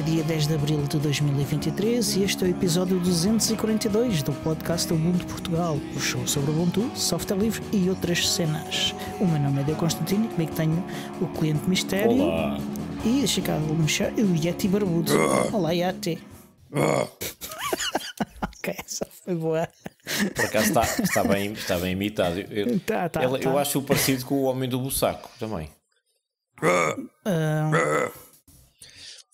Hoje é dia 10 de abril de 2023 e este é o episódio 242 do podcast do Mundo Portugal, o show sobre Ubuntu, software livre e outras cenas. O meu nome é Deu Constantino e comigo tenho o cliente mistério Olá. e Chicago Mechar e o Yeti Barbudo. Uh. Olá, Yeti. Uh. ok, essa foi boa. Por acaso está, está, bem, está bem imitado. Eu, tá, tá, ele, tá. eu acho parecido com o Homem do Bussaco também. Uh.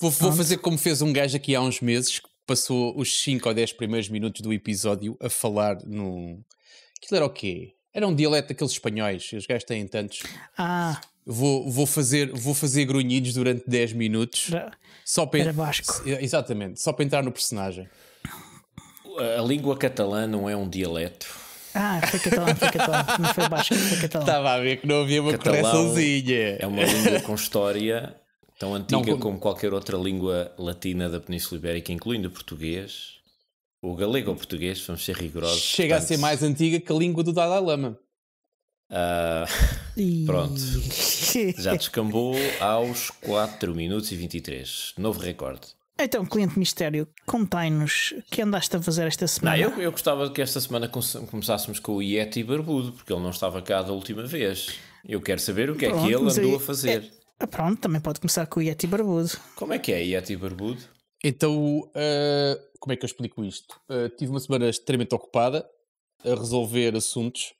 Vou, vou, fazer como fez um gajo aqui há uns meses que passou os 5 ou 10 primeiros minutos do episódio a falar num. Aquilo era o quê? Era um dialeto daqueles espanhóis, os gajos têm tantos. Ah. Vou, vou, fazer, vou fazer grunhidos durante 10 minutos. Era, só para, era Vasco. É, exatamente, só para entrar no personagem. A língua catalã não é um dialeto. Ah, foi catalão, foi catalão, não foi baixo, foi catalão. Estava a ver que não havia uma catalão correçãozinha. É uma língua com história Tão antiga não, como... como qualquer outra língua latina da Península Ibérica, incluindo o português, o galego ou português, vamos ser rigorosos. Chega portanto... a ser mais antiga que a língua do Dalai Lama. Uh, pronto, já descambou aos 4 minutos e 23, novo recorde. Então, cliente mistério, contai-nos o que andaste a fazer esta semana. Não, eu, eu gostava que esta semana começássemos com o Yeti Barbudo, porque ele não estava cá da última vez. Eu quero saber o que Pronto, é que ele andou a fazer. É ah, pronto, também pode começar com o Yeti Barbudo. Como é que é Yeti Barbudo? Então, uh, como é que eu explico isto? Uh, tive uma semana extremamente ocupada a resolver assuntos,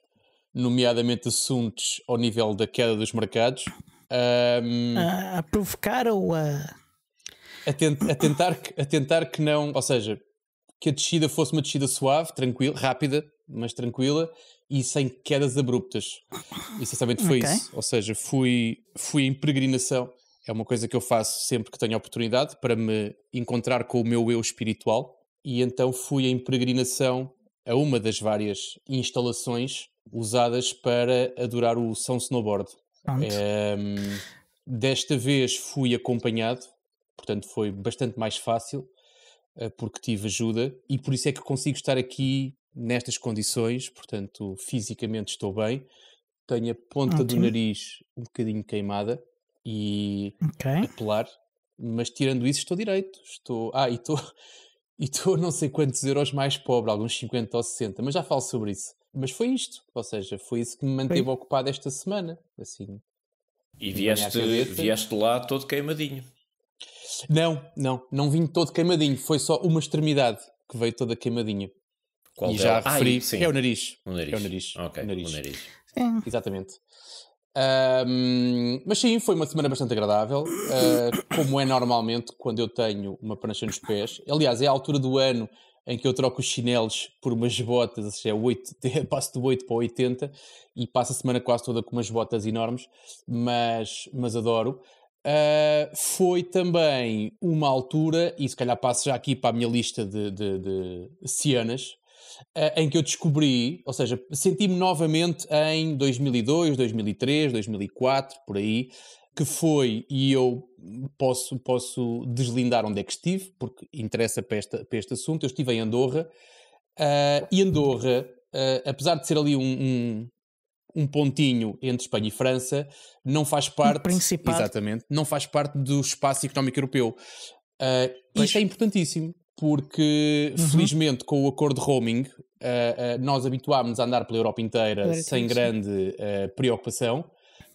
nomeadamente assuntos ao nível da queda dos mercados. Um, a, a, provocar ou a. A, tent, a, tentar, a tentar que não. Ou seja, que a descida fosse uma descida suave, tranquila, rápida, mas tranquila, e sem quedas abruptas. E foi okay. isso. Ou seja, fui, fui em peregrinação. É uma coisa que eu faço sempre que tenho oportunidade para me encontrar com o meu eu espiritual. E então fui em peregrinação a uma das várias instalações usadas para adorar o São Snowboard. Ehm, desta vez fui acompanhado, portanto foi bastante mais fácil, eh, porque tive ajuda, e por isso é que consigo estar aqui nestas condições, portanto, fisicamente estou bem. Tenho a ponta do nariz um bocadinho queimada e okay. pelar, mas tirando isso estou direito. Estou, ah, e estou, e estou não sei quantos euros mais pobre, alguns 50 ou 60, mas já falo sobre isso. Mas foi isto, ou seja, foi isso que me manteve Bem... ocupado esta semana, assim. E vieste, vieste lá todo queimadinho. Não, não, não vim todo queimadinho, foi só uma extremidade que veio toda queimadinha. Qual e já referi. Ah, é o nariz. O nariz. É o nariz. Ah, ok, o nariz. O nariz. Sim. Exatamente. Um, mas sim, foi uma semana bastante agradável, uh, como é normalmente quando eu tenho uma prancha nos pés. Aliás, é a altura do ano em que eu troco os chinelos por umas botas, ou seja, 8, é é passo de 8 para 80 e passo a semana quase toda com umas botas enormes, mas, mas adoro. Uh, foi também uma altura, e se calhar passo já aqui para a minha lista de, de, de cianas, eh, em que eu descobri, ou seja, senti-me novamente em 2002, 2003, 2004, por aí, que foi, e eu posso, posso deslindar onde é que estive, porque interessa para, esta, para este assunto, eu estive em Andorra, uh, e Andorra, uh, apesar de ser ali um, um, um, pontinho entre Espanha e França, não faz parte... Principal. Exatamente, não faz parte do espaço económico europeu. Uh, isto é importantíssimo, porque uhum. felizmente com o acordo de roaming uh, uh, nós habituámos a andar pela Europa inteira claro, sem sim. grande uh, preocupação,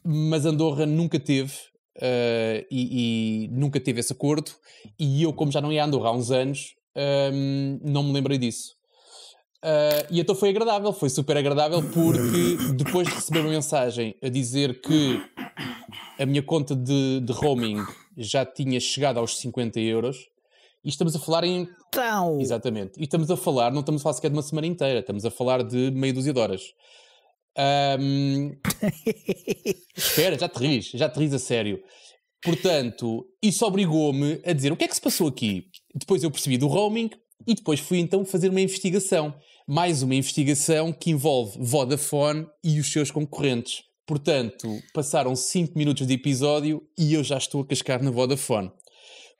mas Andorra nunca teve e, e, nunca teve esse acordo e eu como já não ia a Andorra há uns anos um, ehm, não me lembrei disso. e então foi agradável, foi super agradável porque depois de receber uma mensagem a dizer que a minha conta de, de roaming já tinha chegado aos 50 euros, e estamos a falar em. Tão. Exatamente. E estamos a falar, não estamos a falar sequer de uma semana inteira, estamos a falar de meia dúzia de horas. Um... Espera, já te ris, já te ris a sério. Portanto, isso obrigou-me a dizer o que é que se passou aqui. Depois eu percebi do roaming e depois fui então fazer uma investigação. Mais uma investigação que envolve Vodafone e os seus concorrentes. Portanto, passaram 5 minutos de episódio e eu já estou a cascar na Vodafone.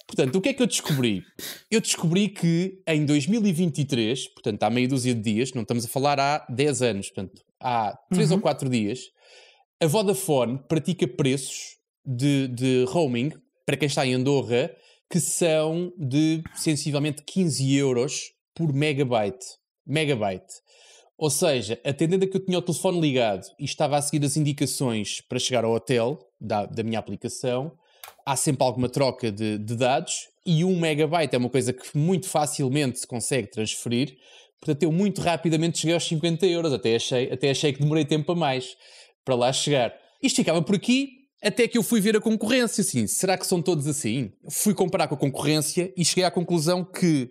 Portanto, o que é que eu descobri? Eu descobri que em 2023, portanto, há meia dúzia de dias, não estamos a falar há 10 anos, portanto, há 3 uhum. ou 4 dias, a Vodafone pratica preços de, de roaming para quem está em Andorra que são de sensivelmente 15 euros por megabyte. Megabyte. Ou seja, atendendo a que eu tinha o telefone ligado e estava a seguir as indicações para chegar ao hotel da, da minha aplicação, há sempre alguma troca de, de dados e um megabyte é uma coisa que muito facilmente se consegue transferir, portanto eu muito rapidamente cheguei aos 50 euros, até achei, até achei que demorei tempo a mais para lá chegar. Isto ficava por aqui, até que eu fui ver a concorrência, assim, será que são todos assim? Fui comparar com a concorrência e cheguei à conclusão que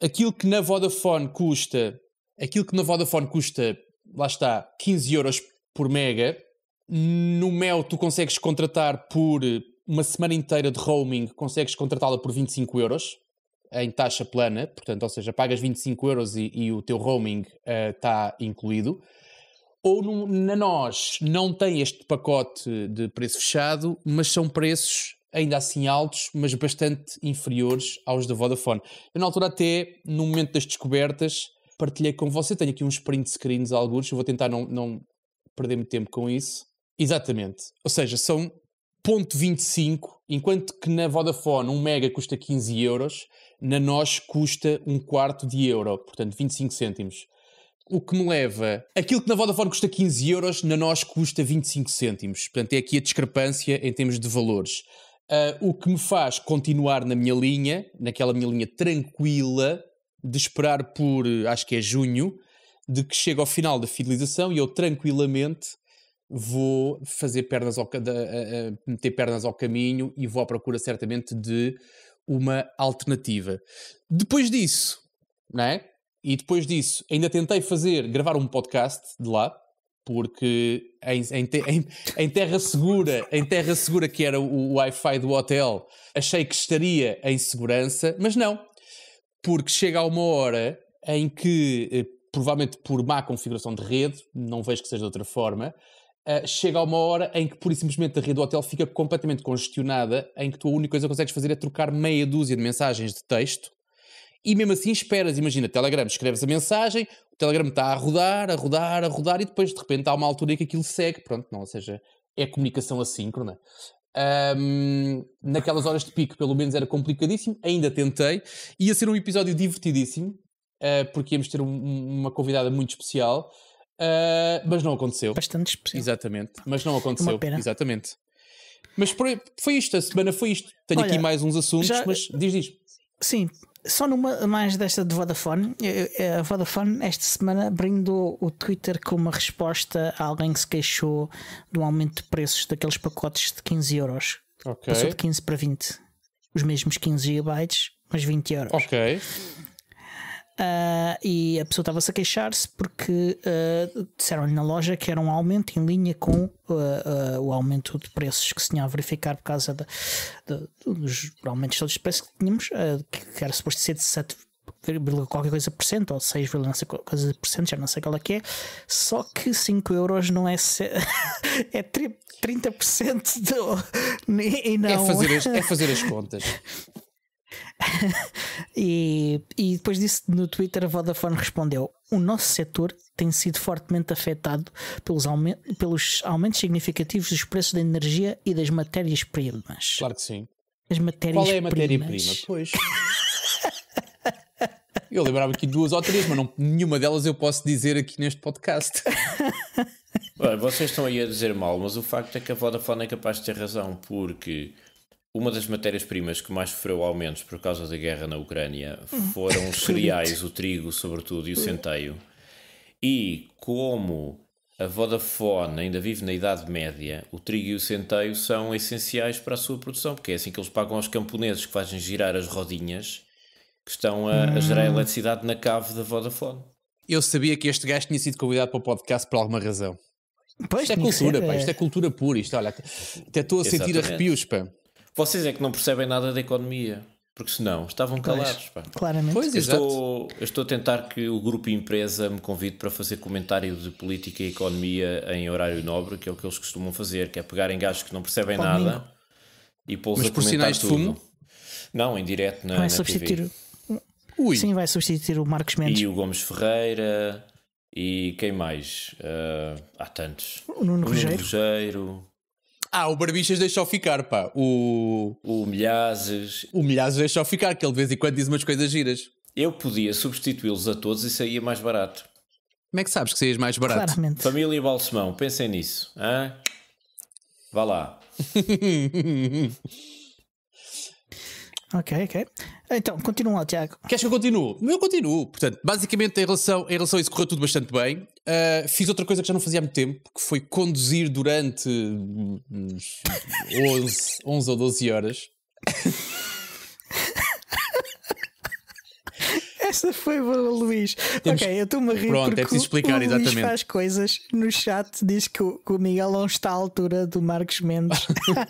aquilo que na Vodafone custa, aquilo que na Vodafone custa, lá está, 15 euros por mega, no Mel tu consegues contratar por uma semana inteira de roaming consegues contratá-la por 25 euros em taxa plana, portanto, ou seja, pagas 25 euros e, e o teu roaming está eh, uh, incluído. Ou no, na nós não tem este pacote de preço fechado, mas são preços ainda assim altos, mas bastante inferiores aos da Vodafone. Eu, na altura, até no momento das descobertas, partilhei com você. Tenho aqui uns print screens, alguns, eu vou tentar não, não perder muito tempo com isso. Exatamente. Ou seja, são 0.25, enquanto que na Vodafone 1 um mega custa 15 euros, na nós custa um quarto de euro, portanto 25 cêntimos. O que me leva. Aquilo que na Vodafone custa 15 euros, na nós custa 25 cêntimos. Portanto, é aqui a discrepância em termos de valores. Uh, o que me faz continuar na minha linha, naquela minha linha tranquila, de esperar por, acho que é junho, de que chega ao final da fidelização e eu tranquilamente vou fazer pernas ao, meter pernas ao caminho e vou à procura certamente de uma alternativa. Depois disso, né? E depois disso, ainda tentei fazer, gravar um podcast de lá, porque em, em, em, em terra segura, em terra segura que era o, o Wi-Fi do hotel, achei que estaria em segurança, mas não, porque chega a uma hora em que, eh, provavelmente por má configuração de rede, não vejo que seja de outra forma, Uh, chega a uma hora em que, pura e simplesmente, a rede do hotel fica completamente congestionada, em que tu a única coisa que consegues fazer é trocar meia dúzia de mensagens de texto e mesmo assim esperas. Imagina, Telegram, escreves a mensagem, o Telegram está a rodar, a rodar, a rodar e depois de repente há uma altura em que aquilo segue. Pronto, não, ou seja, é comunicação assíncrona. Um, naquelas horas de pico, pelo menos, era complicadíssimo. Ainda tentei. Ia ser um episódio divertidíssimo, uh, porque íamos ter um, uma convidada muito especial. Uh, mas não aconteceu. Bastante especial. Exatamente. Mas não aconteceu. Exatamente. Mas foi isto, a semana foi isto. Tenho Olha, aqui mais uns assuntos, já... mas diz, diz. Sim, só numa mais desta de Vodafone. Eh, a Vodafone, esta semana, brindou o Twitter com uma resposta a alguém que se queixou do aumento de preços daqueles pacotes de 15 euros. Okay. Passou de 15 para 20. Os mesmos 15 gigabytes, mas 20 euros. Ok. Uh, e a pessoa estava-se a queixar-se porque uh, disseram-lhe na loja que era um aumento em linha com uh, o aumento de preços que se tinha a verificar por causa de, de, dos aumentos de preços que tínhamos, que era suposto ser de 7, qualquer coisa por cento ou 6, coisa por cento, já não sei qual é que é. Só que 5 euros não é. Se... é 30% do... e não. É fazer, as, é fazer as contas. e, e depois disso, no Twitter, a Vodafone respondeu: O nosso setor tem sido fortemente afetado pelos, aument pelos aumentos significativos dos preços da energia e das matérias-primas. Claro que sim. As matérias Qual é a matéria-prima? Pois. Eu lembrava aqui duas ou três, mas não, nenhuma delas eu posso dizer aqui neste podcast. vocês estão aí a dizer mal, mas o facto é que a Vodafone é capaz de ter razão, porque uma das matérias-primas que mais sofreu aumentos por causa da guerra na Ucrânia foram os cereais, o trigo, sobretudo, e o centeio. E como a Vodafone ainda vive na Idade Média, o trigo e o centeio são essenciais para a sua produção, porque é assim que eles pagam aos camponeses que fazem girar as rodinhas que estão a, a gerar hum. eletricidade na cave da Vodafone. Eu sabia que este gajo tinha sido convidado para o podcast por alguma razão. Pois, isto é cultura, é. pá, isto é cultura pura. Isto, olha, até estou a sentir Exatamente. arrepios, pá. Vocês é que não percebem nada da economia. Porque senão estavam calados. Pá. Claramente. Pois, eu estou, eu estou a tentar que o grupo empresa me convide para fazer comentário de política e economia em horário nobre, que é o que eles costumam fazer, que é pegar em gajos que não percebem Pode nada mim. e pô-los a por sinais tudo. de fumo? Não, em direto na, vai na substituir. TV. Sim, vai substituir o Marcos Mendes. E o Gomes Ferreira. E quem mais? Uh, há tantos. O Nuno, o Nuno ah, o Barbixas deixou ficar, pá. O. O Milhazes. O Milhazes deixou ficar, que ele de vez em quando diz umas coisas giras. Eu podia substituí-los a todos e saía mais barato. Como é que sabes que saías mais barato? Claramente. Família Balsemão, pensem nisso. hein? Vá lá. Ok, ok. Então, continua lá, Tiago. Queres que eu continue? Eu continuo. Portanto, basicamente, em relação, em relação a isso, correu tudo bastante bem. Uh, fiz outra coisa que já não fazia há muito tempo, que foi conduzir durante uns 11, 11 ou 12 horas. Essa foi boa, Luís. Temos... Ok, eu estou-me a rir Pronto, é porque é explicar, o Luís faz coisas no chat, diz que o, que o Miguel não está à altura do Marcos Mendes.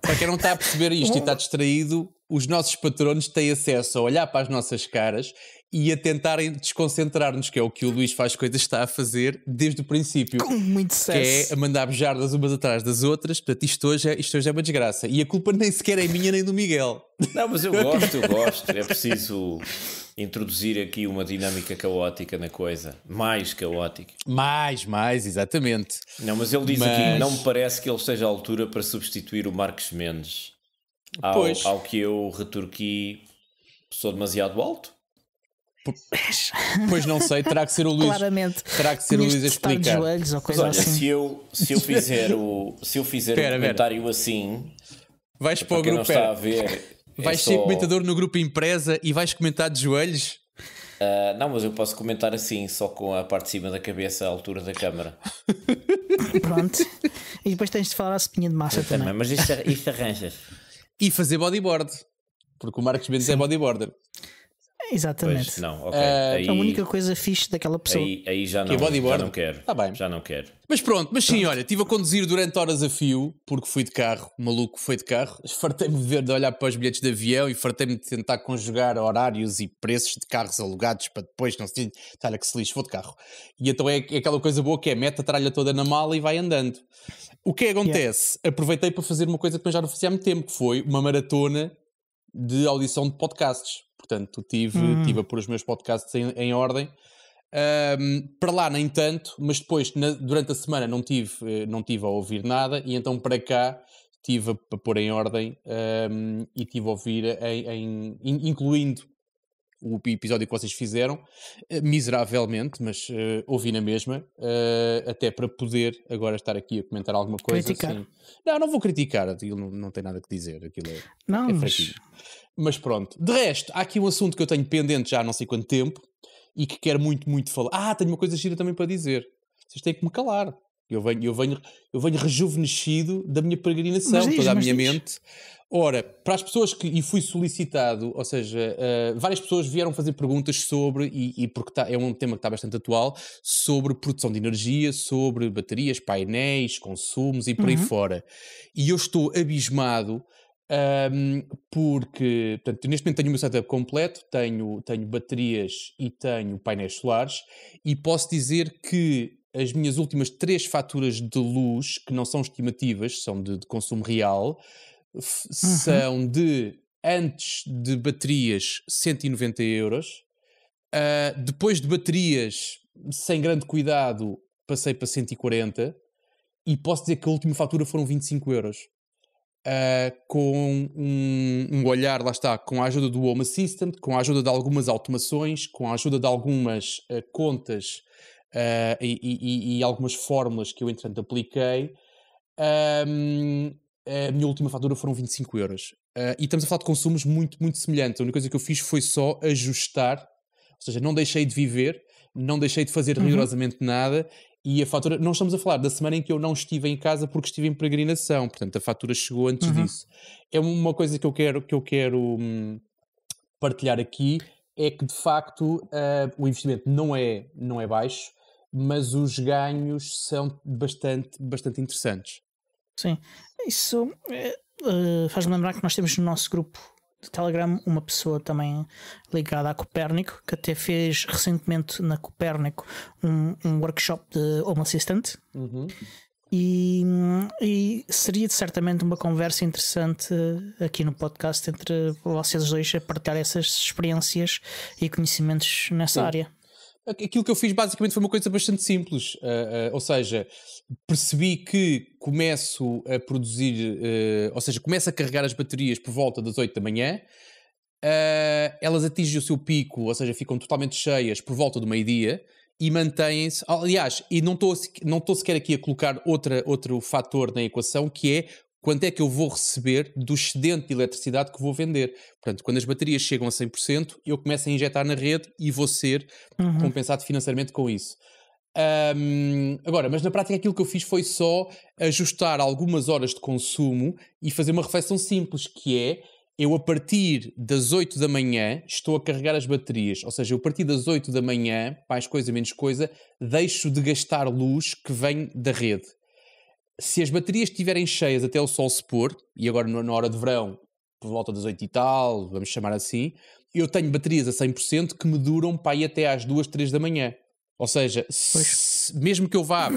Para quem não está a perceber isto e está distraído, os nossos patronos têm acesso a olhar para as nossas caras e a tentarem desconcentrar-nos, que é o que o Luís faz coisas está a fazer desde o princípio. Com muito sucesso. Que é a mandar bejardas umas atrás das outras. Portanto, isto hoje, é, isto hoje é uma desgraça. E a culpa nem sequer é minha nem do Miguel. Não, mas eu gosto, eu gosto. É preciso introduzir aqui uma dinâmica caótica na coisa. Mais caótica. Mais, mais, exatamente. Não, mas ele diz mas... aqui: não me parece que ele esteja à altura para substituir o Marcos Mendes. Ao, ao, que eu retorqui, sou demasiado alto? Pois não sei, terá que ser o Luís. Claramente. Terá que ser o Luís a explicar. ou coisa Mas olha, assim. se, eu, se eu fizer o, se eu fizer pera, um comentário pera. assim, vais para, para o grupo. Não está a ver, é vais é ser só... comentador no grupo empresa e vais comentar de joelhos? Uh, não, mas eu posso comentar assim, só com a parte de cima da cabeça, à altura da câmara. Pronto. E depois tens de falar a espinha de massa também. também. Mas isto, isto arranjas e fazer bodyboard, porque o Marcos Mendes é Sim. é bodyboarder. Exatamente. Pois, não, ok. Uh, aí, é a única coisa fixe daquela pessoa. Aí, aí já é não, que já não quero. Tá bem. Já não quero. Mas pronto, mas sim, olha, estive a conduzir durante horas a fio, porque fui de carro, maluco foi de carro. Fartei-me de ver, de olhar para os bilhetes de avião e fartei-me de tentar conjugar horários e preços de carros alugados para depois não se olha que se lixo, vou de carro. E então é, é aquela coisa boa que é, meta a tralha toda na mala e vai andando. O que acontece? Yeah. Aproveitei para fazer uma coisa que eu já não fazia há muito tempo, que foi uma maratona de audição de podcasts portanto tive, hum. tive a pôr os meus podcasts em, em ordem. Um, para lá nem tanto, mas depois na, durante a semana não tive, eh, não tive a ouvir nada e então para cá tive a, pôr em ordem um, e tive a ouvir em, em, incluindo o episódio que vocês fizeram, eh, miseravelmente, mas uh, ouvi na mesma, uh, até para poder agora estar aqui a comentar alguma coisa. Criticar. Assim. Não, não vou criticar, aquilo não, não tem nada que dizer, aquilo é, não, é mas... mas... pronto. De resto, há aqui um assunto que eu tenho pendente já há não sei quanto tempo e que quero muito, muito falar. Ah, tenho uma coisa gira também para dizer. Vocês têm que me calar. Eu venho, eu venho, eu venho rejuvenescido da minha peregrinação, diz, toda a minha diz. mente, Ora, para as pessoas que. E fui solicitado, ou seja, uh, várias pessoas vieram fazer perguntas sobre, e, e porque tá, é um tema que está bastante atual, sobre produção de energia, sobre baterias, painéis, consumos e por uhum. aí fora. E eu estou abismado um, ehm, porque, portanto, neste momento tenho o meu setup completo, tenho, tenho baterias e tenho painéis solares, e posso dizer que as minhas últimas três faturas de luz, que não são estimativas, são de, de consumo real, uhum. são de, antes de baterias, 190 euros. Uh, depois de baterias, sem grande cuidado, passei para 140. E posso dizer que a última fatura foram 25 euros. Uh, com um, um, olhar, lá está, com a ajuda do Home Assistant, com a ajuda de algumas automações, com a ajuda de algumas uh, contas Uh, e, e, e, algumas fórmulas que eu, entretanto, apliquei, um, a minha última fatura foram 25 euros. Uh, e estamos a falar de consumos muito, muito semelhantes. A única coisa que eu fiz foi só ajustar, ou seja, não deixei de viver, não deixei de fazer uhum. rigorosamente nada. E a fatura, não estamos a falar da semana em que eu não estive em casa porque estive em peregrinação, portanto a fatura chegou antes uhum. disso. É uma coisa que eu quero, que eu quero hum, partilhar aqui, é que de facto uh, o investimento não é, não é baixo, mas os ganhos são bastante, bastante interessantes. Sim, isso uh, faz-me lembrar que nós temos no nosso grupo de Telegram uma pessoa também ligada à Copérnico, que até fez recentemente na Copérnico um, um workshop de Home Assistant. Uhum. E, e, seria certamente uma conversa interessante aqui no podcast entre vocês dois a partilhar essas experiências e conhecimentos nessa Sim. área aquilo que eu fiz basicamente foi uma coisa bastante simples. Uh, uh, ou seja, percebi que começo a produzir, uh, ou seja, começo a carregar as baterias por volta das 8 da manhã. elas atingem o seu pico, ou seja, ficam totalmente cheias por volta do meio-dia e mantêm-se. Aliás, e não estou não sequer aqui a colocar outra, outro fator na equação que é quanto é que eu vou receber do excedente de eletricidade que vou vender. Portanto, quando as baterias chegam a 100%, eu começo a injetar na rede e vou ser uhum. compensado financeiramente com isso. Um, agora, mas na prática aquilo que eu fiz foi só ajustar algumas horas de consumo e fazer uma reflexão simples, que é eu a partir das 8 da manhã estou a carregar as baterias, ou seja, eu a partir das 8 da manhã, mais coisa menos coisa, deixo de gastar luz que vem da rede se as baterias estiverem cheias até o sol se pôr, e agora na hora de verão, por volta das 8 e tal, vamos chamar assim, eu tenho baterias a 100% que me duram para ir até às 2, 3 da manhã. Ou seja, se, mesmo que eu vá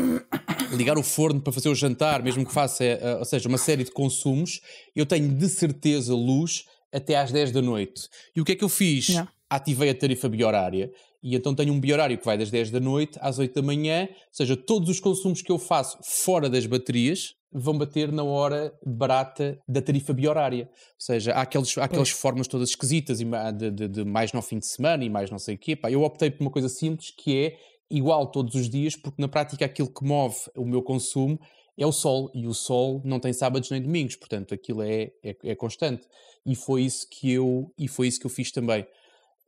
ligar o forno para fazer o jantar, mesmo que faça, eh, ou seja, uma série de consumos, eu tenho de certeza luz até às 10 da noite. E o que é que eu fiz? ativei a tarifa biorária e então tenho um biorário que vai das 10 da noite às 8 da manhã, ou seja, todos os consumos que eu faço fora das baterias vão bater na hora barata da tarifa biorária. Ou seja, há, aqueles, há aquelas formas todas esquisitas de, de, de, mais no fim de semana e mais não sei o quê. eu optei por uma coisa simples que é igual todos os dias, porque na prática aquilo que move o meu consumo é o sol, e o sol não tem sábados nem domingos, portanto aquilo é, é, é constante. E foi isso que eu, e foi isso que eu fiz também.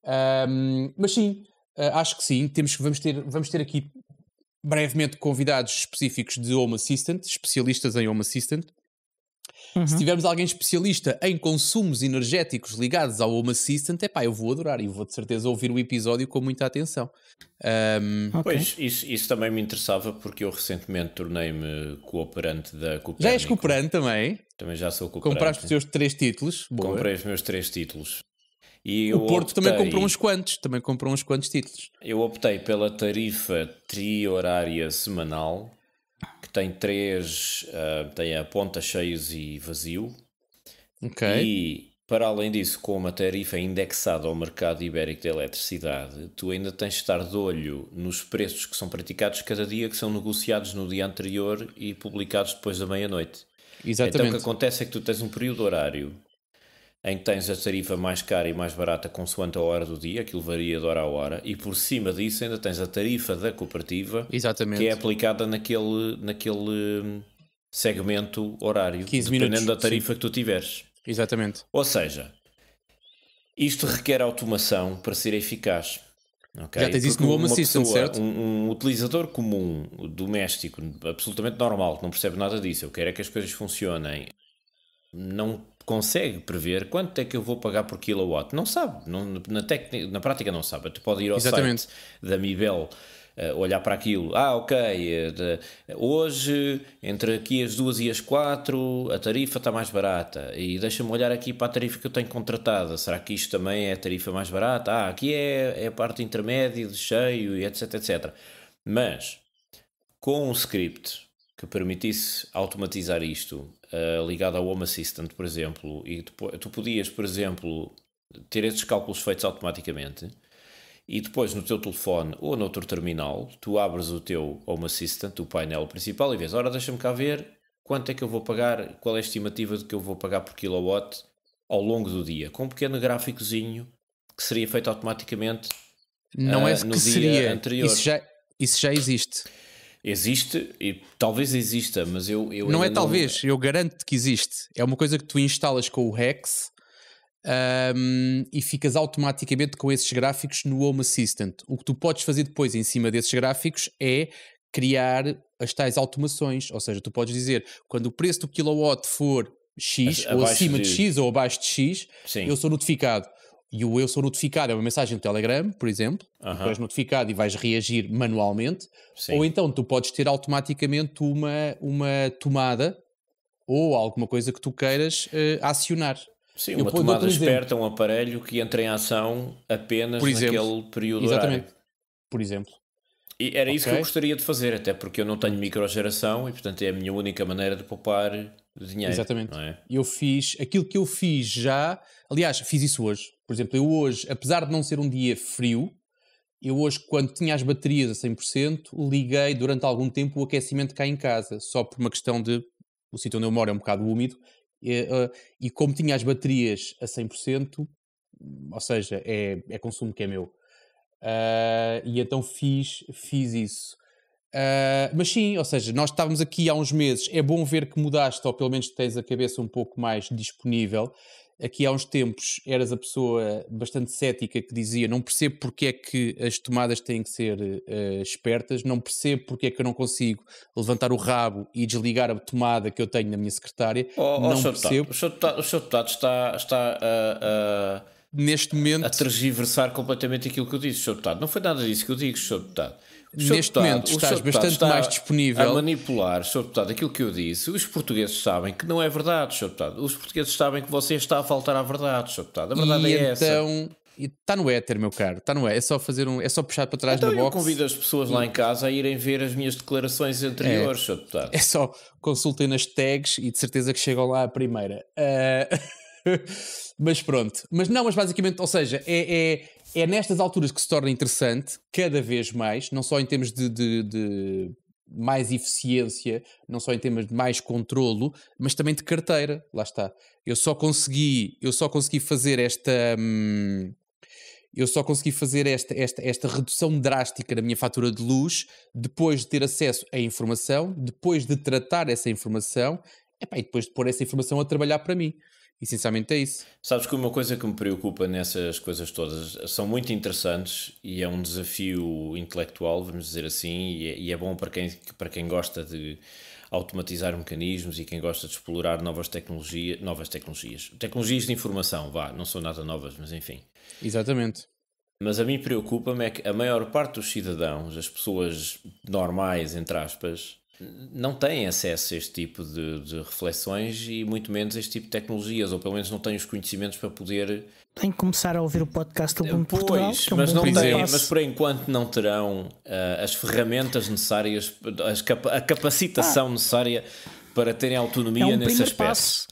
Um, mas sim, ah, acho que sim, temos, vamos, ter, vamos ter aqui brevemente convidados específicos de Home Assistant, especialistas em Home Assistant. Uhum. Se tivermos alguém especialista em consumos energéticos ligados ao Home Assistant, é pá, eu vou adorar e vou de certeza ouvir o episódio com muita atenção. Um... Okay. Pois, isso, isso, também me interessava porque eu recentemente tornei-me cooperante da Coopernico. Já és cooperante também? Também já sou cooperante. Compraste os teus três títulos? Boa. Comprei os meus três títulos. E o Porto optei, também comprou uns quantos, também comprou uns quantos títulos. Eu optei pela tarifa tri-horária semanal, que tem três, uh, tem a ponta cheios e vazio. Ok. E para além disso, com uma tarifa indexada ao mercado ibérico de eletricidade, tu ainda tens de estar de olho nos preços que são praticados cada dia, que são negociados no dia anterior e publicados depois da meia-noite. Exatamente. Então o que acontece é que tu tens um período horário em que tens a tarifa mais cara e mais barata consoante a hora do dia, aquilo varia de hora a hora, e por cima disso ainda tens a tarifa da cooperativa Exatamente. que é aplicada naquele, naquele hum, segmento horário, dependendo minutos, da tarifa sim. que tu tiveres. Exatamente. Ou seja, isto requer automação para ser eficaz. Okay? Já tens isso no Home Assistant, certo? Um, um, utilizador comum, doméstico, absolutamente normal, que não percebe nada disso, eu quero é que as coisas funcionem, não consegue prever quanto é que eu vou pagar por kilowatt. Não sabe, não, na, na prática não sabe. Tu pode ir ao Exatamente. site da Mibel uh, olhar para aquilo. Ah, ok, eh, hoje, entre aqui as duas e as quatro, a tarifa está mais barata. E deixa-me olhar aqui para a tarifa que eu tenho contratada. Será que isto também é a tarifa mais barata? Ah, aqui é, é a parte intermédia de cheio e etc, etc. Mas, com um script que permitisse automatizar isto eh, ligada ligado ao Home Assistant, por exemplo, e tu podias, por exemplo, ter esses cálculos feitos automaticamente e depois no teu telefone ou noutro terminal, tu abres o teu Home Assistant, o painel principal, e vês, ora deixa-me cá ver quanto é que eu vou pagar, qual é a estimativa de que eu vou pagar por kilowatt ao longo do dia, com um pequeno gráficozinho que seria feito automaticamente não uh, é no dia seria. anterior. Isso já, isso já existe. Existe, e talvez exista, mas eu. eu não é não... talvez, eu garanto que existe. É uma coisa que tu instalas com o Rex um, e ficas automaticamente com esses gráficos no Home Assistant. O que tu podes fazer depois em cima desses gráficos é criar as tais automações. Ou seja, tu podes dizer quando o preço do kilowatt for X, ou acima de... de... X ou abaixo de X, Sim. eu sou notificado e o eu sou notificado é uma mensagem do Telegram, por exemplo, uh -huh. tu és notificado e vais reagir manualmente, Sim. ou então tu podes ter automaticamente uma, uma tomada ou alguma coisa que tu queiras uh, acionar. Sim, eu uma tomada esperta, um aparelho que entra em ação apenas por exemplo, naquele período Exatamente, horário. por exemplo. E era okay. isso que eu gostaria de fazer, até porque eu não tenho microgeração e, portanto, é a minha única maneira de poupar dinheiro. Exatamente. É? Eu fiz aquilo que eu fiz já, aliás, fiz isso hoje. Por exemplo, eu hoje, apesar de não ser um dia frio, eu hoje, quando tinha as baterias a 100%, liguei durante algum tempo o aquecimento cá em casa, só por uma questão de. O sítio onde eu moro é um bocado úmido, e, eh, e como tinha as baterias a 100%, ou seja, é, é consumo que é meu. Uh, e então fiz, fiz isso. Uh, mas sim, ou seja, nós estávamos aqui há uns meses. É bom ver que mudaste, ou pelo menos tens a cabeça um pouco mais disponível. Aqui é há uns tempos eras a pessoa bastante cética que dizia: Não percebo porque é que as tomadas têm que ser uh, espertas, não percebo porque é que eu não consigo levantar o rabo e desligar a tomada que eu tenho na minha secretária. Oh, oh não oh, percebo. O senhor deputado, deputado está, está a, a, Neste momento... a tergiversar completamente aquilo que eu disse, senhor deputado. Não foi nada disso que eu digo, senhor deputado. Sr. Neste deputado, momento estás bastante mais disponível. A manipular, Sr. Deputado, aquilo que eu disse, os portugueses sabem que não é verdade, Sr. Deputado. Os portugueses sabem que você está a faltar à verdade, Sr. Deputado. A verdade e é então, essa. Está no éter, meu caro, está no éter. É só fazer um. É só puxar para trás então da box. Eu convido as pessoas lá em casa a irem ver as minhas declarações anteriores, é, Sr. Deputado. É só consultem nas tags e de certeza que chegam lá a primeira. Uh... mas pronto. Mas não, mas basicamente, ou seja, é, é é nestas alturas que se torna interessante, cada vez mais, não só em termos de, de, de mais eficiência, não só em termos de mais controlo, mas também de carteira. Lá está. Eu só consegui, eu só consegui fazer esta. Hum, eu só consegui fazer esta, esta, esta redução drástica da minha fatura de luz depois de ter acesso à informação, depois de tratar essa informação epá, e depois de pôr essa informação a trabalhar para mim essencialmente é isso. Sabes que uma coisa que me preocupa nessas coisas todas são muito interessantes e é um desafio intelectual, vamos dizer assim, e é, é bom para quem, para quem gosta de automatizar mecanismos e quem gosta de explorar novas tecnologias, novas tecnologias, tecnologias de informação, vá, não são nada novas, mas enfim. Exatamente. Mas a mim preocupa-me é que a maior parte dos cidadãos, as pessoas normais, entre aspas, não têm acesso a este tipo de, de, reflexões e muito menos a este tipo de tecnologias, ou pelo menos não têm os conhecimentos para poder. Tem que começar a ouvir o podcast do Boom eh, pois, Portugal. É um mas, não têm, mas por enquanto não terão uh, as ferramentas necessárias, as capa a capacitação ah, necessária para terem autonomia é um nesse aspecto. Passo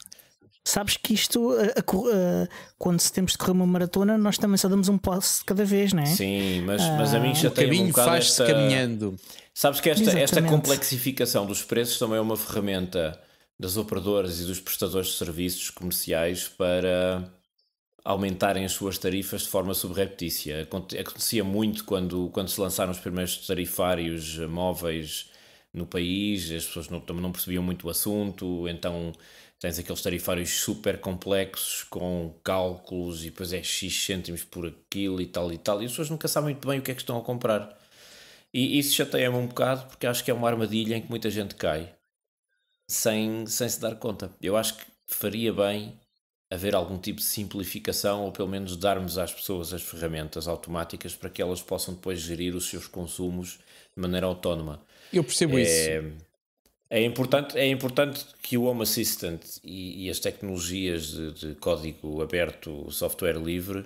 Sabes que isto, a, a, a, quando se temos de correr uma maratona, nós também só damos um passo de cada vez, não é? Sim, mas, ah, mas a mim já tem caminho faz-se esta... caminhando. Sabes que esta, esta complexificação dos preços também é uma ferramenta das operadoras e dos prestadores de serviços comerciais para aumentarem as suas tarifas de forma subreptícia. Acontecia muito quando, quando se lançaram os primeiros tarifários móveis no país, as pessoas não, também não percebiam muito o assunto, então tens aqueles tarifários super complexos com cálculos e depois é X cêntimos por aquilo e tal e tal, e as pessoas nunca sabem muito bem o que é que estão a comprar. E isso chateia-me um bocado porque acho que é uma armadilha em que muita gente cai sem, sem se dar conta. Eu acho que faria bem haver algum tipo de simplificação ou pelo menos darmos às pessoas as ferramentas automáticas para que elas possam depois gerir os seus consumos de maneira autónoma. Eu percebo é... isso é importante, é importante que o Home Assistant e, e as tecnologias de, de, código aberto, software livre,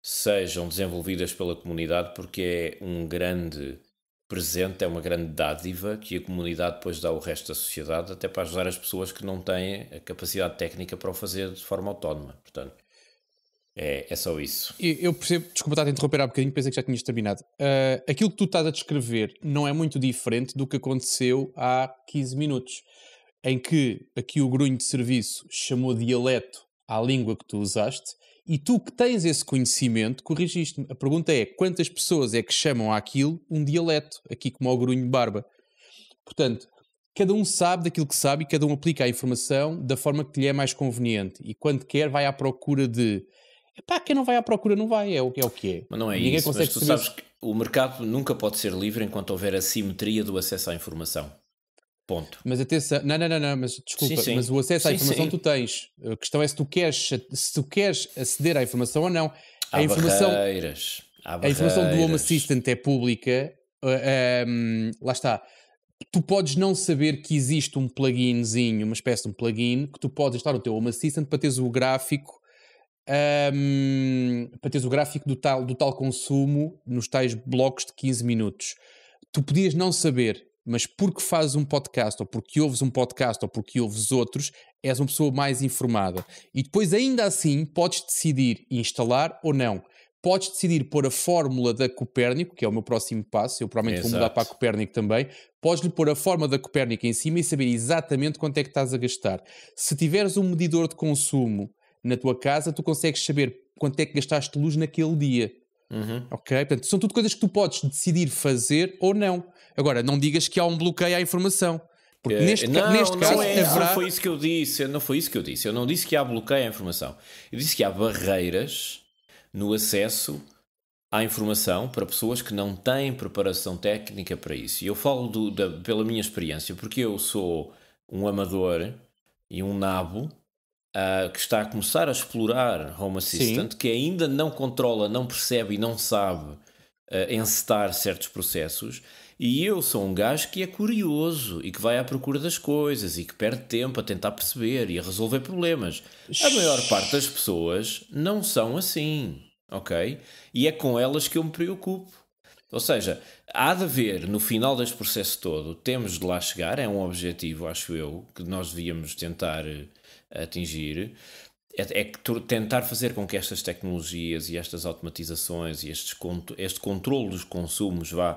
sejam desenvolvidas pela comunidade porque é um grande presente, é uma grande dádiva que a comunidade depois dá ao resto da sociedade, até para ajudar as pessoas que não têm a capacidade técnica para o fazer de forma autónoma. Portanto, é, é só isso. Eu percebo, desculpa estar a interromper há bocadinho, pensei que já tinhas terminado. Uh, aquilo que tu estás a descrever não é muito diferente do que aconteceu há 15 minutos, em que aqui o grunho de serviço chamou dialeto à língua que tu usaste e tu que tens esse conhecimento, corrigiste-me. A pergunta é: quantas pessoas é que chamam aquilo um dialeto, aqui como o grunho de barba? Portanto, cada um sabe daquilo que sabe e cada um aplica a informação da forma que lhe é mais conveniente. E quando quer, vai à procura de Epá, quem não vai à procura não vai, é o que é. O que é. Mas não é Ninguém isso, consegue mas tu sabes isso. que o mercado nunca pode ser livre enquanto houver assimetria do acesso à informação. Ponto. Mas atenção, não, não, não, não mas desculpa, sim, sim. mas o acesso à sim, informação tu tens. A questão é se tu queres, se tu queres aceder à informação ou não. Há a informação, barreiras. Há barreiras. A informação do Home Assistant é pública. Um, eh, ehm, lá está tu podes não saber que existe um pluginzinho, uma espécie de um plugin, que tu podes instalar no teu Home Assistant para teres o gráfico um, para teres o gráfico do tal, do tal consumo nos tais blocos de 15 minutos. Tu podias não saber, mas porque fazes um podcast, ou porque ouves um podcast, ou porque ouves outros, és uma pessoa mais informada. E depois, ainda assim, podes decidir instalar ou não. Podes decidir pôr a fórmula da Copérnico, que é o meu próximo passo, eu provavelmente Exato. vou mudar para a Copérnico também. Podes-lhe pôr a fórmula da Copérnico em cima e saber exatamente quanto é que estás a gastar. Se tiveres um medidor de consumo na tua casa, tu consegues saber quanto é que gastaste luz naquele dia. Uhum. Ok? Portanto, são tudo coisas que tu podes decidir fazer ou não. Agora, não digas que há um bloqueio à informação. Porque é, neste, não, ca neste não caso é, haverá... não foi isso que eu disse. Não foi isso que eu disse. Eu não disse que há bloqueio à informação. Eu disse que há barreiras no acesso à informação para pessoas que não têm preparação técnica para isso. E eu falo do, da, pela minha experiência, porque eu sou um amador e um nabo uh, que está a começar a explorar Home Assistant, Sim. que ainda não controla, não percebe e não sabe uh, encetar certos processos. E eu sou um gajo que é curioso e que vai à procura das coisas e que perde tempo a tentar perceber e a resolver problemas. A maior parte das pessoas não são assim, ok? E é com elas que eu me preocupo. Ou seja, há de haver, no final deste processo todo, temos de lá chegar, é um objetivo, acho eu, que nós devíamos tentar uh, atingir, é, é tentar fazer com que estas tecnologias e estas automatizações e estes, este controle dos consumos vá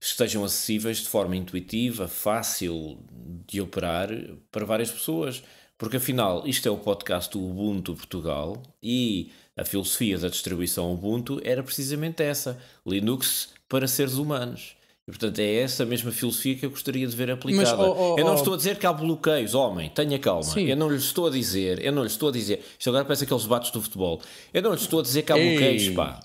estejam acessíveis de forma intuitiva, fácil de operar para várias pessoas. Porque afinal, isto é o podcast do Ubuntu Portugal e a filosofia da distribuição Ubuntu era precisamente essa: Linux para seres humanos. E, portanto, é essa mesma filosofia que eu gostaria de ver aplicada. Mas, oh, oh, eu não oh, estou a dizer que há bloqueios, homem, tenha calma. Sim. Eu não lhe estou a dizer, eu não lhe estou a dizer. Isto agora parece aqueles debates do futebol. Eu não lhe estou a dizer que há Ei. bloqueios, pá.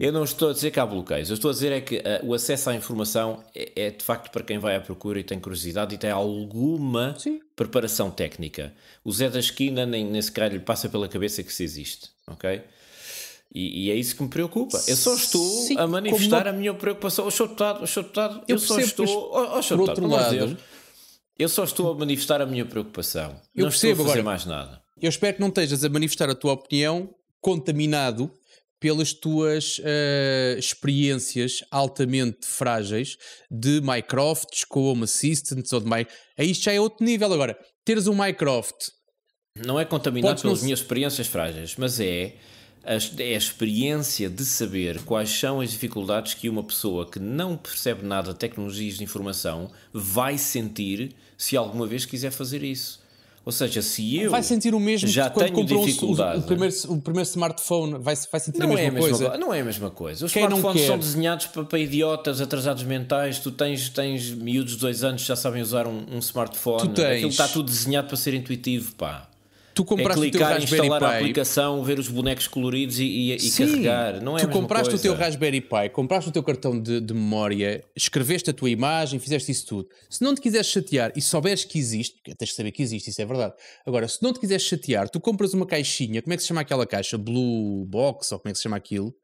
Eu não estou a dizer que há bloqueios. Eu estou a dizer é que uh, o acesso à informação é, é, de facto para quem vai à procura e tem curiosidade e tem alguma Sim. preparação técnica. O Zé da Esquina, nem, nesse cara, lhe passa pela cabeça que se existe, ok? E, e, é isso que me preocupa. Eu só estou Sim, a manifestar como... a minha preocupação. Oh, senhor deputado, oh, senhor deputado, eu, eu só estou. Oh, oh, senhor deputado, lado, Deus, eu só estou a manifestar a minha preocupação. Eu não percebo, estou a fazer agora, mais nada. Eu espero que não estejas a manifestar a tua opinião contaminado pelas tuas uh, experiências altamente frágeis de Minecrafts com Home Assistants ou de Minecraft. Aí isto já é outro nível agora. Teres um Minecraft. Não é contaminado pelas não... minhas experiências frágeis, mas é é a experiência de saber quais são as dificuldades que uma pessoa que não percebe nada de tecnologias de informação vai sentir se alguma vez quiser fazer isso. Ou seja, se eu. Vai sentir o mesmo já tenho quando dificuldade. O, o, primeiro, o primeiro smartphone, vai, vai sentir não a, mesma é a mesma coisa. não é a mesma coisa. Os Quem smartphones são desenhados para, para, idiotas, atrasados mentais. Tu tens, tens miúdos de dois anos já sabem usar um, um smartphone. Tens... Aquilo está tudo desenhado para ser intuitivo, pá. Tu é compraste é clicar, o teu Raspberry instalar Pi. a aplicação, ver os bonecos coloridos e, e, e Sim, carregar. Não é tu compraste coisa. o teu Raspberry Pi, compraste o teu cartão de, de, memória, escreveste a tua imagem, fizeste isso tudo. Se não te quiseres chatear e souberes que existe, tens de saber que existe, isso é verdade. Agora, se não te quiseres chatear, tu compras uma caixinha, como é que se chama aquela caixa? Blue Box ou como é que se chama aquilo?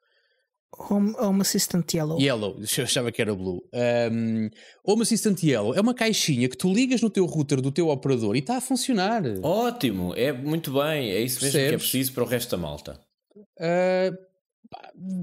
Home, Home Assistant Yellow. Yellow, eu achava que era Blue. Um, Home Assistant Yellow é uma caixinha que tu ligas no teu router do teu operador e está a funcionar. Ótimo, é muito bem, é isso mesmo Percebes? que é preciso para o resto da malta. Uh,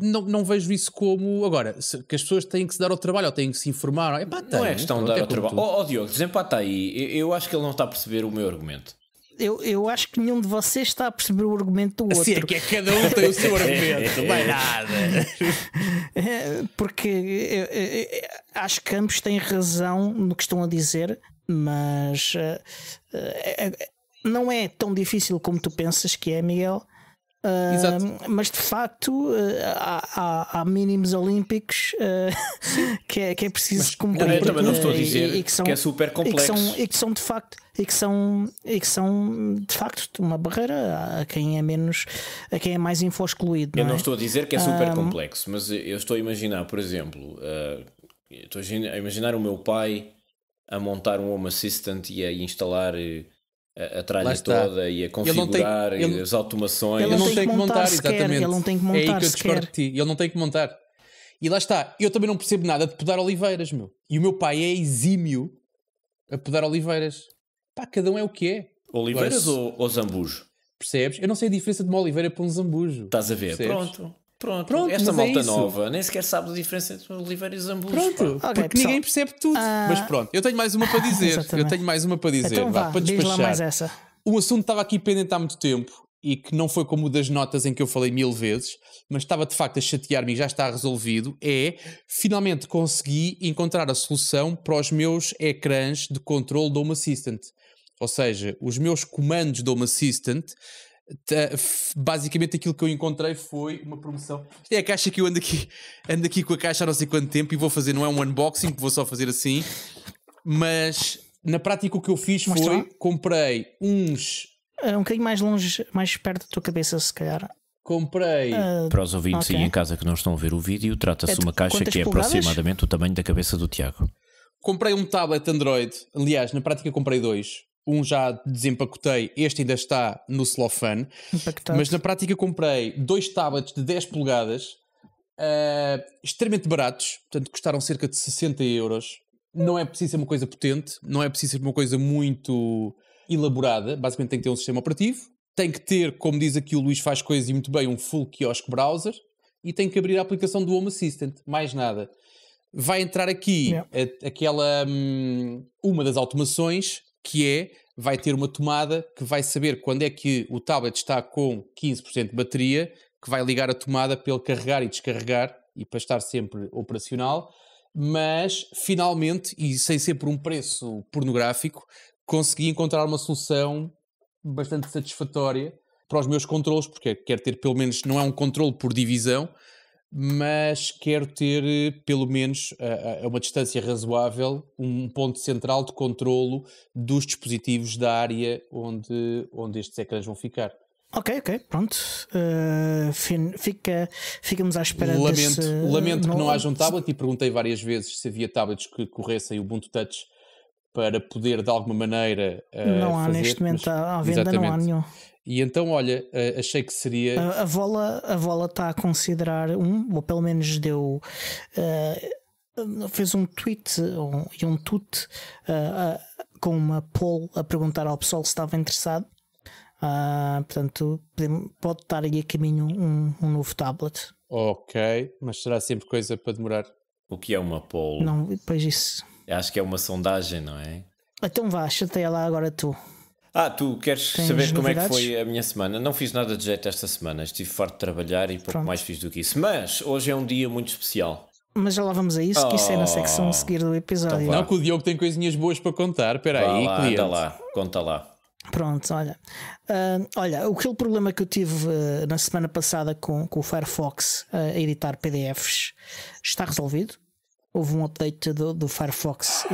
não, não vejo isso como. Agora, se, que as pessoas têm que se dar ao trabalho ou têm que se informar. Epá, tem, não é, é questão de dar é ao trabalho. Ó oh, oh, Diogo, desempata tá aí. Eu, eu acho que ele não está a perceber o meu argumento eu, eu acho que nenhum de vocês está a perceber o argumento do assim, é outro. Sim, é que é cada um tem o seu argumento, é nada. É, porque eu, eu, eu, acho que ambos têm razão no que estão a dizer, mas uh, uh, não é tão difícil como tu pensas que é, Miguel. Uh, mas de facto uh, há, há, há, mínimos olímpicos uh, que, é, que é preciso mas, cumprir. também não estou a eh, dizer e, e que, são, que, é super complexo. E que, são, e que são, de facto e que são e que são de facto uma barreira a quem é menos a quem é mais info excluído. Não eu não é? estou a dizer que é super complexo, mas eu estou a imaginar, por exemplo, estou a imaginar o meu pai a montar um home assistant e a instalar a, a tralha toda e a configurar tem, e ele, as automações. Ele não, tem que montar, exatamente. Ele não tem que montar. É aí que eu discordo de ti. Ele não tem que montar. E lá está, eu também não percebo nada de podar oliveiras, meu. E o meu pai é exímio a podar oliveiras. Pá, cada um é o que é. Oliveiras Agora, ou, ou zambujo? Percebes? Eu não sei a diferença de uma oliveira para um zambujo. Estás a ver? Percebes? Pronto. Pronto, Pronto esta é malta é nova nem sequer sabe a diferença entre Oliveira e Zambujo. Pronto, pá. porque ninguém percebe tudo. Ah, mas pronto, eu tenho mais uma para dizer. eu tenho mais uma para dizer. Então vá, vá, para despachar. lá mais essa. Um assunto estava aqui pendente há muito tempo e que não foi como o das notas em que eu falei mil vezes, mas estava de facto a chatear-me e já está resolvido, é finalmente consegui encontrar a solução para os meus ecrãs de controle do Home Assistant. Ou seja, os meus comandos do Home Assistant basicamente aquilo que eu encontrei foi uma promoção. Isto é a caixa que eu ando aqui, ando aqui com a caixa há não sei quanto tempo e vou fazer, não é um unboxing, vou só fazer assim. Mas na prática o que eu fiz Mostra foi lá. comprei uns. É, um bocadinho mais longe, mais perto da tua cabeça, se calhar. Comprei. Uh, Para os ouvintes okay. aí em casa que não estão a ver o vídeo, trata-se é de uma caixa que é pulgadas? aproximadamente o tamanho da cabeça do Tiago. Comprei um tablet Android, aliás, na prática comprei dois um já desempacotei, este ainda está no celofane. Impactado. Mas na prática comprei dois tablets de 10 polegadas, uh, extremamente baratos, portanto custaram cerca de 60 euros. Não é preciso ser uma coisa potente, não é preciso ser uma coisa muito elaborada, basicamente tem que ter um sistema operativo, tem que ter, como diz aqui o Luís faz coisas e muito bem, um full kiosk browser e tem que abrir a aplicação do Home Assistant, mais nada. Vai entrar aqui yeah. a, aquela hum, uma das automações que é, vai ter uma tomada que vai saber quando é que o tablet está com 15% de bateria, que vai ligar a tomada para ele carregar e descarregar e para estar sempre operacional, mas finalmente, e sem ser por um preço pornográfico, consegui encontrar uma solução bastante satisfatória para os meus controles, porque quero ter pelo menos, não é um controle por divisão, mas quero ter, eh, pelo menos a, a uma distância razoável, um ponto central de controlo dos dispositivos da área onde, onde estes ecrãs vão ficar. Ok, ok, pronto. Uh, fica, ficamos à espera lamento, desse... Lamento que não haja um tablet e perguntei várias vezes se havia tablets que corressem o Ubuntu Touch para poder de alguma maneira. Uh, não há fazer, neste momento mas, à venda, exatamente. não há nenhum. E então, olha, uh, achei que seria. A, Vola, a Vola está a considerar um, ou pelo menos deu. Uh, fez um tweet e um tweet com uma poll a perguntar ao pessoal se estava interessado. Ah, portanto, pode estar aí a caminho um, um novo tablet. Ok, mas será sempre coisa para demorar. O que é uma poll? Não, depois isso. Acho que é uma sondagem, não é? Então vá, chateia lá agora tu. Ah, tu queres Tens saber como novidades? é que foi a minha semana? Não fiz nada de jeito esta semana, estive farto de trabalhar e pouco Pronto. mais fiz do que isso. Mas hoje é um dia muito especial. Mas já lá vamos a isso, oh. que isso é na secção a oh, seguir do então episódio. Então não, que o Diogo tem coisinhas boas para contar, espera aí, lá, lá, conta lá. Pronto, olha. Uh, olha, aquele problema que eu tive uh, na semana passada com, com o Firefox uh, a editar PDFs está resolvido houve um update do, do Firefox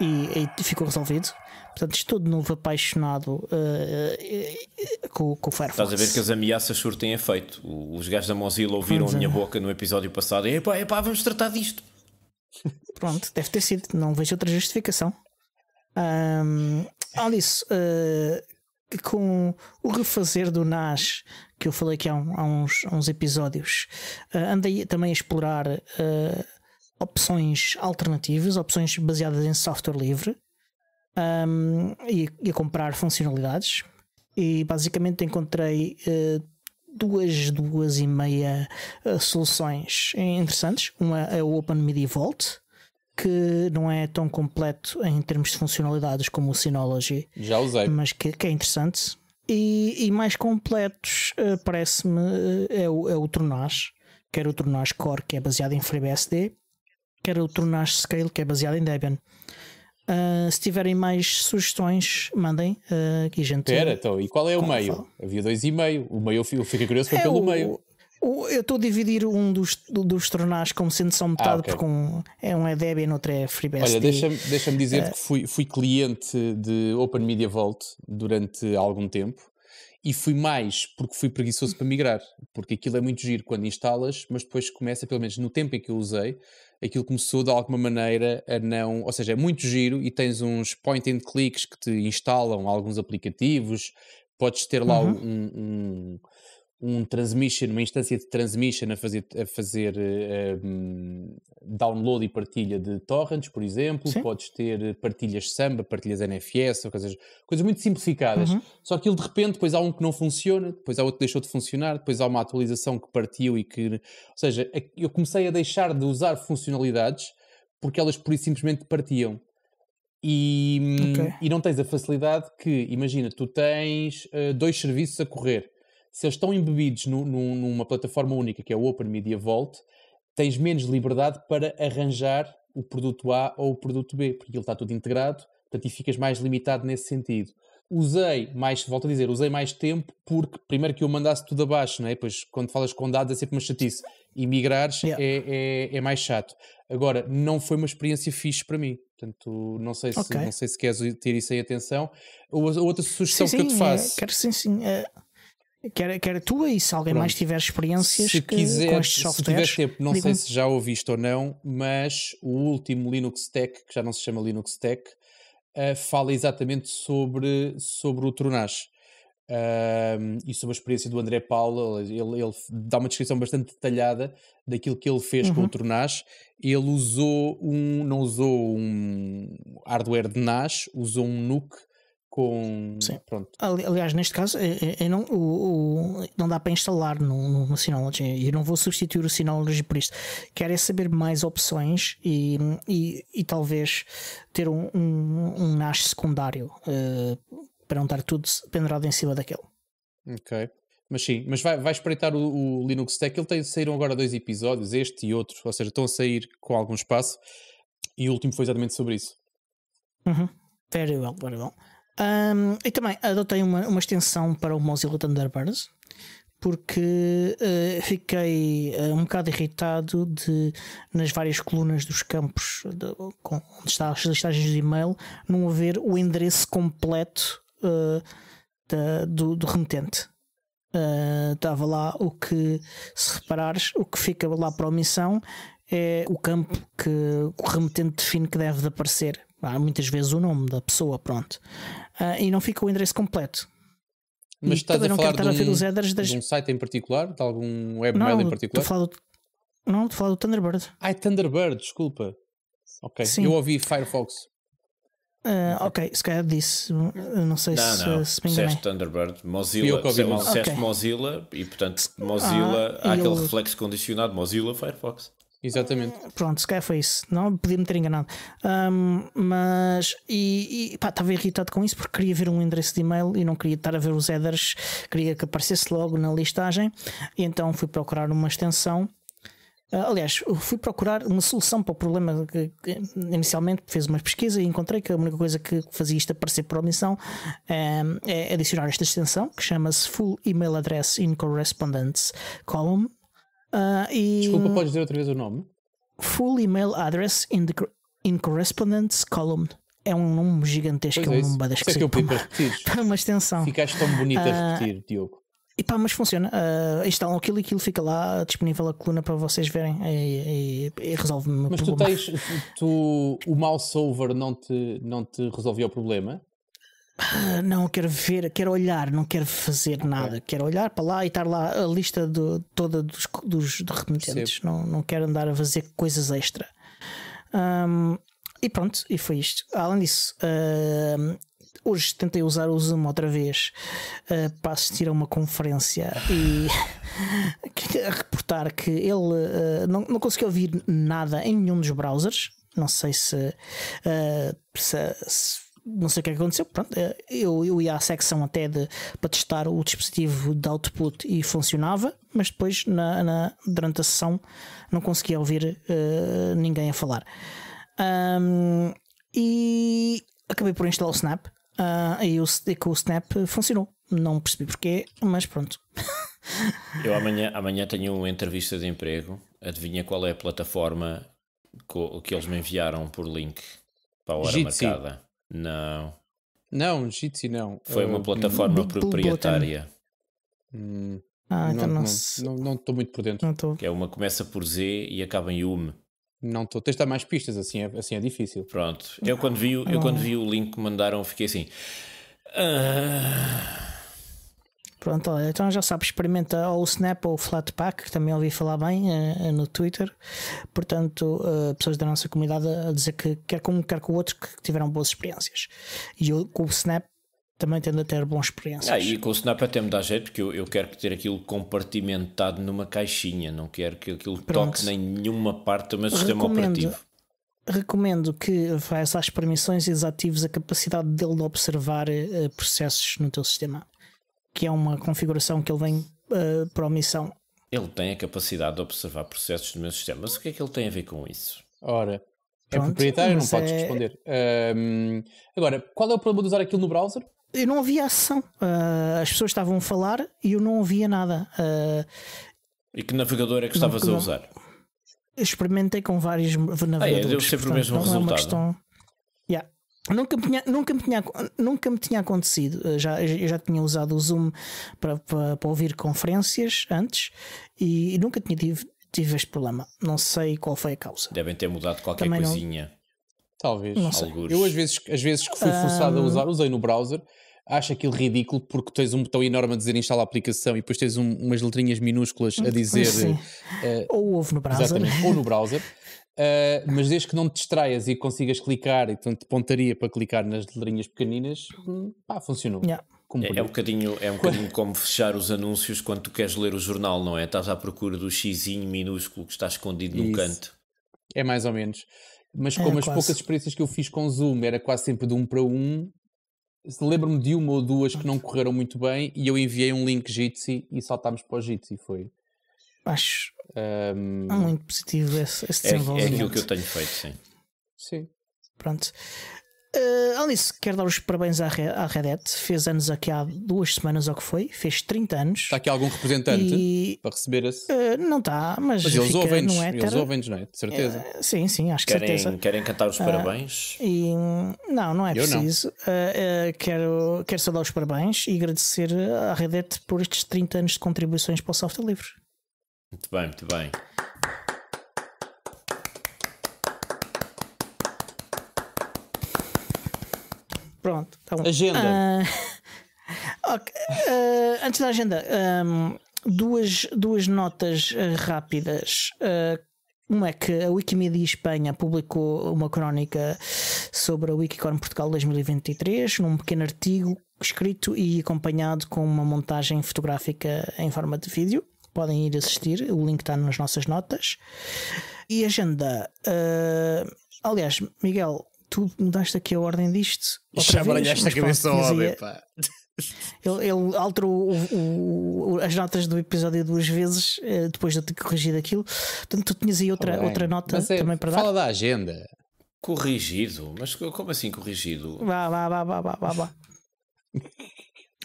e, e, e, ficou resolvido. Portanto, estou de novo apaixonado uh, uh, uh, com, com, o Firefox. Estás a ver que as ameaças surtem efeito. Os gajos da Mozilla ouviram Pronto. a é. minha boca no episódio passado. e Epá, epá, vamos tratar disto. Pronto, deve ter sido. Não vejo outra justificação. Um, além disso, eh, com o refazer do NAS que eu falei aqui há, um, há, uns, há uns, episódios, uh, andei também a explorar uh, opções alternativas, opções baseadas em software livre um, e, e, a comprar funcionalidades. E basicamente encontrei uh, duas, duas e meia uh, soluções interessantes. Uma é o Open Media Vault, que não é tão completo em termos de funcionalidades como o Synology. Já usei. Mas que, que é interessante. E, e mais completos, uh, parece-me, é o, é o Tornage, quer o Tornage Core, que é baseado em FreeBSD, que era o Tornage Scale, que é baseado em Debian. Uh, se tiverem mais sugestões, mandem uh, que a gente. Era então, e qual é o Como meio? Fala? Havia dois e meio. O meio eu fico curioso, foi é pelo o, meio. eu estou a dividir um dos, dos tornás como sendo só metade, ah, okay. porque um é, um é Debian, outro é FreeBSD. Olha, deixa-me deixa dizer uh, que fui, fui cliente de Open Media Vault durante algum tempo e fui mais porque fui preguiçoso para migrar, porque aquilo é muito giro quando instalas, mas depois começa, pelo menos no tempo em que eu usei, aquilo começou de alguma maneira a não. Ou seja, é muito giro e tens uns point and clicks que te instalam alguns aplicativos, podes ter lá uhum. um, um um transmission, uma instância de transmission a fazer, a fazer eh, eh, um, download e partilha de torrents, por exemplo, Sim. podes ter partilhas samba, partilhas NFS, ou coisas, coisas muito simplificadas. Uhum. Só que ele de repente, depois há um que não funciona, depois há outro que deixou de funcionar, depois há uma atualização que partiu e que. Ou seja, eu comecei a deixar de usar funcionalidades porque elas por simplesmente partiam. E, hum, okay. e não tens a facilidade que, imagina, tu tens uh, dois serviços a correr se eles estão embebidos no, no, numa plataforma única, que é o Open Media Vault, tens menos liberdade para arranjar o produto A ou o produto B, porque ele está tudo integrado, portanto, e ficas mais limitado nesse sentido. Usei mais, volto a dizer, usei mais tempo porque primeiro que eu mandasse tudo abaixo, não é? Pois quando falas com dados é sempre uma chatice. Emigrares yeah. é, é, é, mais chato. Agora, não foi uma experiência fixe para mim. Portanto, não sei se, okay. não sei se queres ter isso em atenção. Ou, outra sugestão sim, sim, que eu te é, faço. Quero sim, sim. É, quer, quer a tua e se alguém Pronto. mais tiver experiências se quiser, com estes softwares. Se tiver tempo, não sei se já ouviste ou não, mas o último Linux Tech, que já não se chama Linux Tech, uh, fala exatamente sobre, sobre o Trunash. Ehm, uh, e sobre a experiência do André Paulo, ele, ele, dá uma descrição bastante detalhada daquilo que ele fez uhum. com o uhum. Trunash. Ele usou um, não usou um hardware de NAS, usou um NUC, com. Sim. Pronto. Aliás, neste caso, eu, é, eu é, é não, o, o, não dá para instalar no, no, no Synology. Eu não vou substituir o Synology por isto. Quero é saber mais opções e, e, e talvez ter um, um, um NAS secundário uh, para não estar tudo pendurado em cima daquele. Ok. Mas sim, mas vai, vai espreitar o, o Linux Tech. Ele tem, saíram agora dois episódios, este e outro, ou seja, estão a sair com algum espaço. E o último foi exatamente sobre isso. Uhum. Very well, very well. Um, e também adotei uma, uma extensão para o Mozilla Thunderbird porque uh, fiquei uh, um bocado irritado de nas várias colunas dos campos de, com, onde está as listagens de e-mail não haver o endereço completo uh, da, do, do, remetente. Estava lá o que, se reparares, o que fica lá para omissão é o campo que o remetente define que deve de aparecer há muitas vezes o nome da pessoa, pronto, uh, e não fica o endereço completo. Mas e estás a falar de um, a das... de um, site em particular, de algum webmail em particular? Estou do... Não, estou a falar do Thunderbird. Ah, é Thunderbird, desculpa. Ok, Sim. eu ouvi Firefox. Uh, ok, se calhar disse, não sei não, se, não. se me enganei. Disseste Thunderbird, Mozilla, disseste okay. Mozilla e portanto Mozilla, ah, há aquele reflexo condicionado, Mozilla, Firefox. Exatamente. Ah, pronto, se calhar foi isso. Não, podia-me ter enganado. Um, mas, e, e pá, estava irritado com isso porque queria ver um endereço de e-mail e não queria estar a ver os headers, queria que aparecesse logo na listagem. E então fui procurar uma extensão. Uh, aliás, fui procurar uma solução para o problema que, que, inicialmente fez uma pesquisa e encontrei que a única coisa que fazia isto aparecer por omissão um, é adicionar esta extensão que chama-se Full Email Address in Correspondence Column Uh, e, Desculpa, podes dizer outra vez o nome? Full Email Address in, the, in Correspondence Column. É um nome gigantesco, pois é, é um nome esquisito. É que eu pedi para repetir. uma extensão. Ficaste tão bonita uh, a ah, repetir, Diogo. E pá, mas funciona. Uh, ah, instalam aquilo e aquilo fica lá disponível a coluna para vocês verem e, e, e resolve-me o mas problema. Mas tu tens. Tu, o mouse over não te, não te resolveu o problema? Ah, não quero ver, quero olhar, não quero fazer nada, quero olhar para lá e estar lá a lista do, toda dos, dos remetentes, não, não quero andar a fazer coisas extra. Um, e pronto, e foi isto. Além disso, uh, hoje tentei usar o Zoom outra vez uh, para assistir a uma conferência e queria é reportar que ele uh, não, não conseguia ouvir nada em nenhum dos browsers. Não sei se, se, se não sei o que é aconteceu. Pronto, eh, eu, eu ia à secção até de, para testar o dispositivo de output e funcionava, mas depois na, na durante a sessão não conseguia ouvir uh, ninguém a falar. Um, e acabei por instalar o Snap uh, e, o, e o Snap funcionou. Não percebi porquê, mas pronto. eu amanhã, amanhã tenho uma entrevista de emprego. Adivinha qual é a plataforma que eles me enviaram por link para a hora Jitsi. marcada? Não. Não, Jitsi não. Foi uma ah, plataforma uh, proprietária. Hum, ah, então não estou não, não, não muito por dentro. Não tô. Que é uma começa por Z e acaba em UM. Não estou. Tens de dar mais pistas, assim é, assim é difícil. Pronto. Eu quando vi, eu quando vi o link que mandaram fiquei assim... Ah, Pronto, olha, então já sabes, experimenta ou o Snap ou o Flatpak, que também ouvi falar bem uh, no Twitter. Portanto, uh, pessoas da nossa comunidade a dizer que quer com um, quer com o outro, que tiveram boas experiências. E eu com o Snap também tendo a ter boas experiências. Ah, e com o Snap até me dá jeito, porque eu, eu quero ter aquilo compartimentado numa caixinha, não quero que aquilo Pronto. toque nem nenhuma parte do meu sistema Recomendo. operativo recomendo que faça as permissões e desatives a capacidade dele de observar uh, processos no teu sistema que é uma configuração que ele vem uh, para omissão. Ele tem a capacidade de observar processos do meu sistema, mas o que é que ele tem a ver com isso? Ora, é Pronto, é proprietário, não podes é- responder. Um, agora, qual é o problema de usar aquilo no browser? Eu não havia ação. Uh, as pessoas estavam a falar e eu não ouvia nada. Uh, e que navegador é que estavas a usar? Experimentei com vários navegadores. Ah, é, deu sempre portanto, o mesmo é resultado. É questão... Nunca me, tinha, nunca, me tinha, nunca me tinha acontecido. Eh, já, eu já tinha usado o Zoom para, para, para ouvir conferências antes e, e nunca tinha tive, tive este problema. Não sei qual foi a causa. Devem ter mudado qualquer Também coisinha. Não... Talvez. Não eu, às vezes, às vezes que fui ah. forçado um... a usar, usei no browser, acho aquilo ridículo porque tens um botão enorme a dizer instala a aplicação e depois tens um, umas letrinhas minúsculas a hum, dizer. Uh, ou ovo no browser. Exatamente, ou no browser. Uh, mas desde que não te distraias e consigas clicar, tanto de pontaria para clicar nas letrinhas pequeninas, pá, funcionou. Yeah. É, é, um bocadinho, é um bocadinho como fechar os anúncios quando tu queres ler o jornal, não é? Estás à procura do xizinho minúsculo que está escondido Isso. no canto. É mais ou menos. Mas é como é, as quase. poucas experiências que eu fiz com o Zoom era quase sempre de um para um, lembro-me de uma ou duas que não correram muito bem e eu enviei um link Jitsi e saltámos para o Jitsi. Foi, Acho um, muito positivo esse, esse é é desenvolvimento. É, aquilo que eu tenho feito, sim. Sim. Pronto. Uh, disso, quero dar os parabéns à, Re à Fez anos aqui há duas semanas, ou que foi. Fez 30 anos. Está aqui algum representante e... para receber esse? Uh, não está, mas. Mas eles ouvem-nos, não é? ouvem é? De certeza. Uh, sim, sim, acho que querem, certeza. Querem cantar os parabéns? E... Não, não é Eu preciso. Não. quero, quero só dar os parabéns e agradecer à Redet por estes 30 anos de contribuições para o software livre. Muito bem, muito bem. Pronto, então, Agenda. Uh, okay, uh, antes da agenda, um, duas, duas notas ah, rápidas. Uh, uma é que a Wikimedia Espanha publicou uma crónica sobre a Wikicorn Portugal 2023, num pequeno artigo escrito e acompanhado com uma montagem fotográfica em forma de vídeo podem ir assistir, o link está nas nossas notas. E agenda. Uh, aliás, Miguel, tu mudaste aqui a ordem disto. Já baralhaste a cabeça ao homem, pá. Ele, ele alterou o, o, as notas do episódio duas vezes eh, depois de eu ter corrigido aquilo. Portanto, tu tinhas aí outra, outra nota é, também para fala dar. Fala da agenda. Corrigido? Mas como assim corrigido? Vá, vá, vá, vá, vá, vá.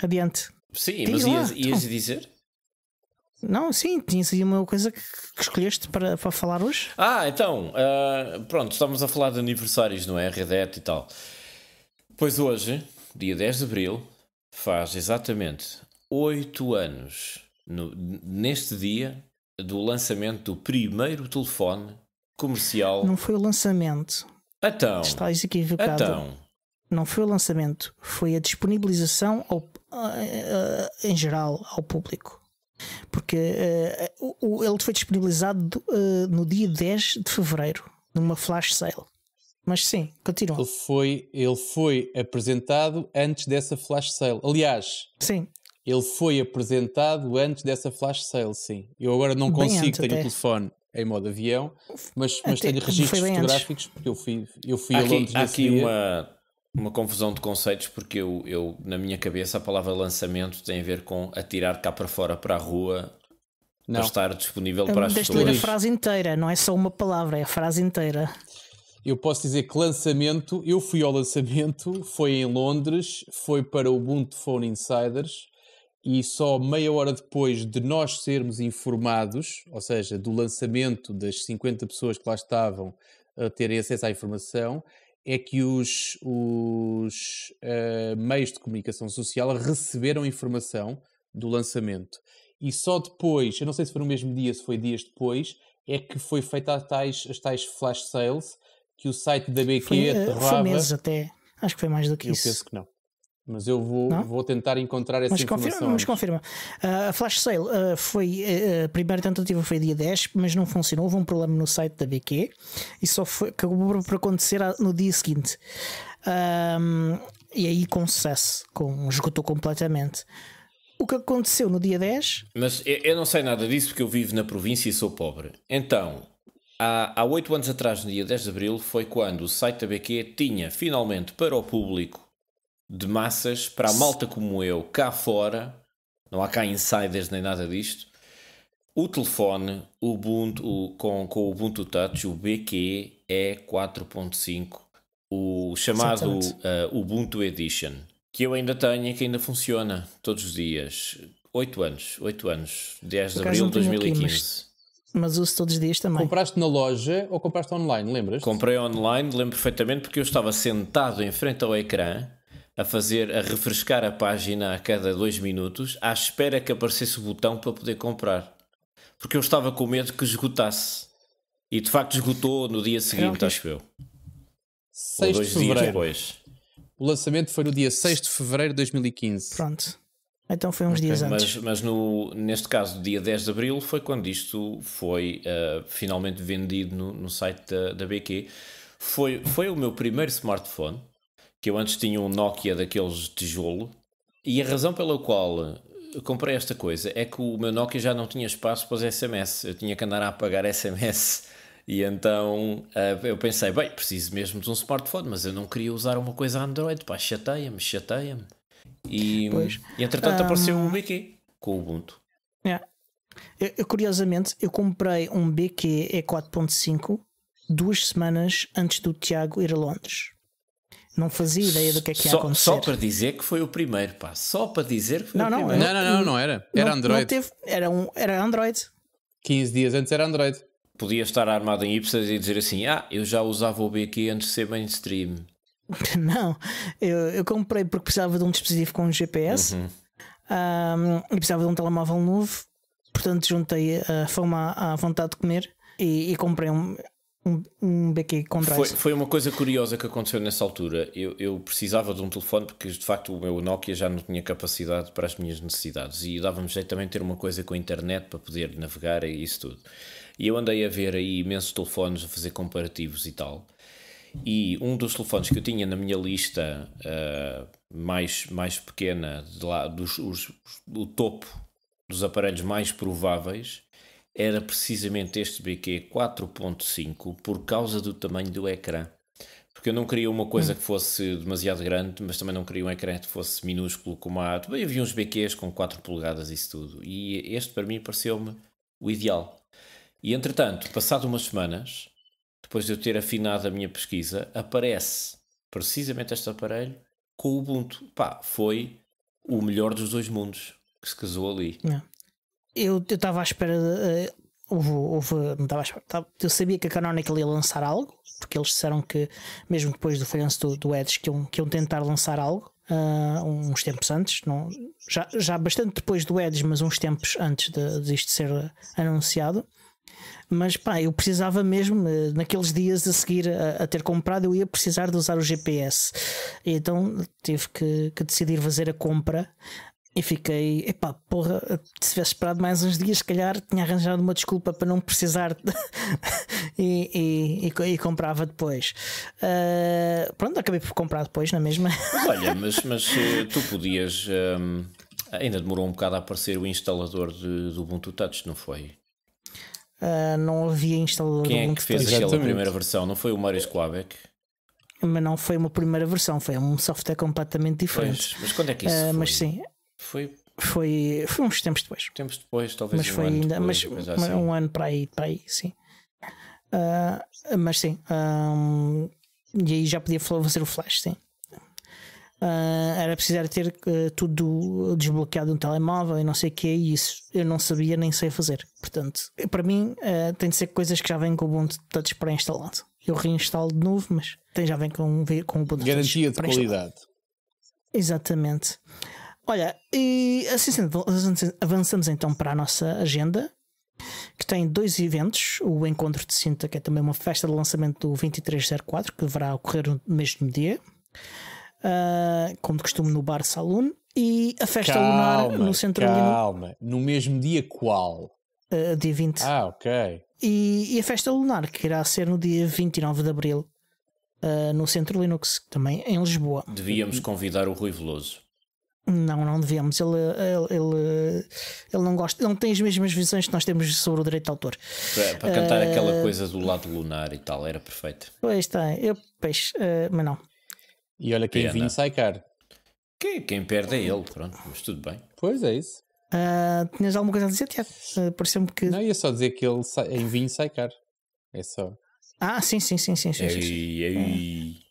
Adiante. Sim, Diz mas lá, ias, ias dizer? Não, sim, tinha sido uma coisa que, escolheste para, para falar hoje. Ah, então, uh, pronto, estamos a falar de aniversários, não é? Redet e tal. Pois hoje, dia 10 de abril, faz exatamente 8 anos, no, neste dia, do lançamento do primeiro telefone comercial. Não foi o lançamento. Então. Estás equivocado. Então. Não foi o lançamento, foi a disponibilização ao, ah, ah, em geral ao público. Porque uh, o, ele foi disponibilizado uh, no dia 10 de fevereiro, numa flash sale. Mas sim, continua. Ele foi, ele foi apresentado antes dessa flash sale. Aliás, sim. ele foi apresentado antes dessa flash sale, sim. Eu agora não consigo, tenho o telefone em modo avião, mas, mas tenho registros fotográficos antes. porque eu fui, eu fui há a Londres. Aqui, aqui uma uma confusão de conceitos, porque eu, eu, na minha cabeça, a palavra lançamento tem a ver com atirar cá para fora, para a rua, não. para estar disponível é para as pessoas. ler a frase inteira, não é só uma palavra, é a frase inteira. Eu posso dizer que lançamento, eu fui ao lançamento, foi em Londres, foi para o Ubuntu Phone Insiders e só meia hora depois de nós sermos informados, ou seja, do lançamento das 50 pessoas que lá estavam a terem acesso à informação, é que os, os uh, meios de comunicação social receberam informação do lançamento. E só depois, eu não sei se foi no mesmo dia, se foi dias depois, é que foi feita as tais, as tais flash sales que o site da BQ eh, foi, aterrava. Foi meses até. Acho que foi mais do que eu isso. Eu penso que não. Mas eu vou, vou tentar encontrar essa mas informação. Confirma, mas confirma. Uh, a flash sale uh, foi. Uh, a primeira tentativa foi dia 10, mas não funcionou. Houve um problema no site da BQ e só foi, acabou por acontecer no dia seguinte. Um, e aí com sucesso, com, esgotou completamente. O que aconteceu no dia 10? Mas eu, eu não sei nada disso porque eu vivo na província e sou pobre. Então, há oito anos atrás, no dia 10 de abril, foi quando o site da BQ tinha finalmente para o público de massas para a malta como eu, cá fora, não há cá insiders nem nada disto. O telefone Ubuntu, o, com, com o Ubuntu Touch, o BQE é 4.5, o chamado uh, Ubuntu Edition, que eu ainda tenho e que ainda funciona todos os dias. 8 anos, 8 anos, 10 de abril de 2015. Aqui, mas... Mas uso todos os dias também. Compraste na loja ou compraste online, lembras? -te? Comprei online, lembro perfeitamente, porque eu estava sentado em frente ao ecrã a fazer, a refrescar a página a cada dois minutos, à espera que aparecesse o botão para poder comprar. Porque eu estava com medo que esgotasse. E de facto esgotou no dia é seguinte, okay. acho eu. 6 Ou dois de fevereiro. dias depois. O lançamento foi no dia 6 de fevereiro de 2015. Pronto. Então foi uns okay. dias antes. Mas, mas no, neste caso, dia 10 de abril, foi quando isto foi uh, finalmente vendido no, no site da, da BQ. Foi, foi o meu primeiro smartphone que eu antes tinha um Nokia daqueles de tijolo, e a razão pela qual eh, comprei esta coisa é que o meu Nokia já não tinha espaço para os SMS, eu tinha que andar a apagar SMS. E então eh, eu pensei, bem, preciso mesmo de um smartphone, mas eu não queria usar uma coisa Android, pá, chateia-me, chateia-me. E, e entretanto um... Ah, apareceu um BQ com o Ubuntu. Yeah. É. Eu, eu, curiosamente, eu comprei um BQ E4.5 duas semanas antes do Tiago ir a Londres. Não fazia ideia do que é que ia só, acontecer. Só para dizer que foi o primeiro, pá. Só para dizer que foi não, o não, primeiro. Não, não, não, não era. Era não, Android. Não teve, era, um, era Android. 15 dias antes era Android. Podia estar armado em hipsters e dizer assim: Ah, eu já usava o BQ antes de ser mainstream. Não, eu, eu comprei porque precisava de um dispositivo com um GPS uhum. um, e precisava de um telemóvel novo, portanto juntei a fome à, à vontade de comer e, e comprei um, um, um BQ com Foi, foi, uma coisa curiosa que aconteceu nessa altura. Eu, eu, precisava de um telefone porque de facto o meu Nokia já não tinha capacidade para as minhas necessidades e dava-me jeito também de ter uma coisa com a internet para poder navegar e isso tudo. E eu andei a ver aí imensos telefones a fazer comparativos e tal. E um dos telefones que eu tinha na minha lista uh, mais, mais pequena, de lá, dos, os, o topo dos aparelhos mais prováveis, era precisamente este BQ 4.5 por causa do tamanho do ecrã. Porque eu não queria uma coisa hum. que fosse demasiado grande, mas também não queria um ecrã que fosse minúsculo como a. Também havia uns BQs com 4 polegadas e isso tudo. E este para mim pareceu-me o ideal. E entretanto, passado umas semanas, depois de eu ter afinado a minha pesquisa, aparece precisamente este aparelho com o Ubuntu. Pá, foi o melhor dos dois mundos que se casou ali. Não eu estava à espera. De, uh, houve, estava à espera. Tava, eu sabia que a Canonical ia lançar algo, porque eles disseram que, mesmo depois do falhanço do, do Edge, que iam, que iam tentar lançar algo. Uh, uns tempos antes, não, já, já bastante depois do Edge, mas uns tempos antes de, de isto ser eh, anunciado. Mas pá, eu precisava mesmo, eh, naqueles dias a seguir a, a, ter comprado, eu ia precisar de usar o GPS. Então tive que, que decidir fazer a compra e fiquei, epá, porra, se tivesse esperado mais uns dias, se calhar tinha arranjado uma desculpa para não precisar e, e, e, e, comprava depois. Uh, pronto, acabei por comprar depois, na mesma. Mas olha, mas, mas eh, tu podias. Um, ehm, ainda demorou um bocado a aparecer o instalador de, do Ubuntu Touch, não foi? Uh, não havia instalador Quem do Ubuntu é que fez a aquela primeira versão? Não foi o Marius Squabek Mas não foi uma primeira versão, foi um software completamente diferente. Pois, mas quando é que isso uh, Mas sim, foi. Foi, foi uns tempos depois. Tempos depois, talvez mas um foi ano ainda, depois, mas, mas assim. um ano para aí, para aí, sim. Uh, mas sim. Um, ah, e aí já podia fazer o flash, sim. Uh, era precisar ter uh, tudo desbloqueado no telemóvel e não sei o que, e isso eu não sabia nem sei fazer. Portanto, para mim, uh, tem de ser coisas que já vêm com o Ubuntu Touch pré-instalado. Eu reinstalo de novo, mas tem, já vem com, com o Ubuntu Garantia de qualidade. Exatamente. Olha, e assim sendo avançamos então para a nossa agenda, que tem dois eventos: o Encontro de Sinta, que é também uma festa de lançamento do 2304, que deverá ocorrer no mesmo dia, uh, como de costume no Bar Saloon, e a festa calma, lunar no centro Calma, no... no mesmo dia qual? Uh, dia 20. Ah, ok. E, e, a festa lunar, que irá ser no dia 29 de abril, uh, no centro Linux, também em Lisboa. Devíamos convidar o Rui Veloso. Não, não devemos. Ele, ele, ele, ele, não gosta, não tem as mesmas visões que nós temos sobre o direito de autor. É, para cantar uh, aquela eh, coisa do lado lunar e tal, era perfeito. Pois tem, eu peixe, uh, mas não. E olha quem Pena. vinha sai caro. Quem, quem perde é ele, pronto, mas tudo bem. Pois é isso. Uh, tinhas alguma coisa a dizer, Tiago? Uh, que. Não, ia só dizer que ele sai, em vinho sai caro. É só. Ah, sim, sim, sim, sim. sim, sim. Ei, é.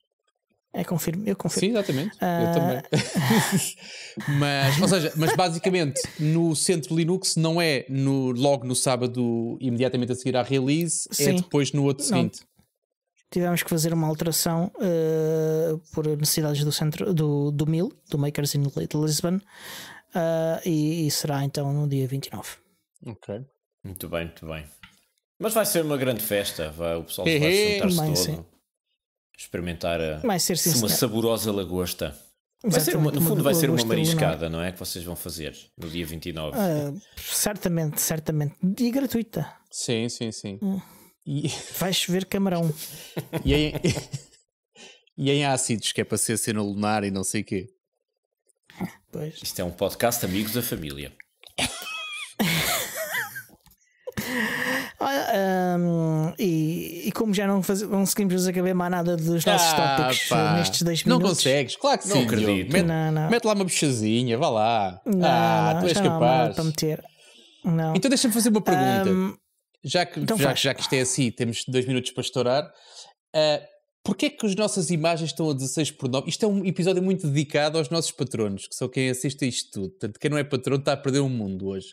É, confirmo, eu confirmo. Sim, exatamente. Uh... Eu ah. também. mas, ou seja, mas basicamente no centro Linux não é no, logo no sábado, imediatamente a seguir à release, é Sim. é depois no outro não. seguinte. Tivemos que fazer uma alteração uh, por necessidades do centro do, do MIL, do Makers in Lisbon, uh, e, e será então no dia 29. Ok. Muito bem, muito bem. Mas vai ser uma grande festa, vai, o pessoal vai juntar-se todo. Sim experimentar vai ser uma saborosa lagosta. Vai ser uma, no fundo, vai ser uma mariscada, não. é? Que vocês vão fazer no dia 29. Uh, ah, certamente, certamente. E gratuita. Sim, sim, sim. Hum. E... Vai chover camarão. e, em... e em ácidos, que é para ser cena lunar e não sei o quê. Pois. Isto é um podcast Amigos da Família. Olha, ah, um, e e como já não, faz, não conseguimos acabar mais nada dos nossos ah, tópicos pá. nestes 10 minutos. Não consegues, claro que não sim. Acredito. Mete, não, não. mete lá uma bochazinha, vá lá. Não, ah, não, tu és capaz. para meter. Não. Então deixa-me fazer uma pergunta. Um, já, que, então já, já, que isto é assim, temos dois minutos para estourar. Uh, Porquê é que as nossas imagens estão a 16 por 9? Isto é um episódio muito dedicado aos nossos patronos, que são quem assiste a isto tudo. Portanto, quem não é patrono está a perder o um mundo hoje.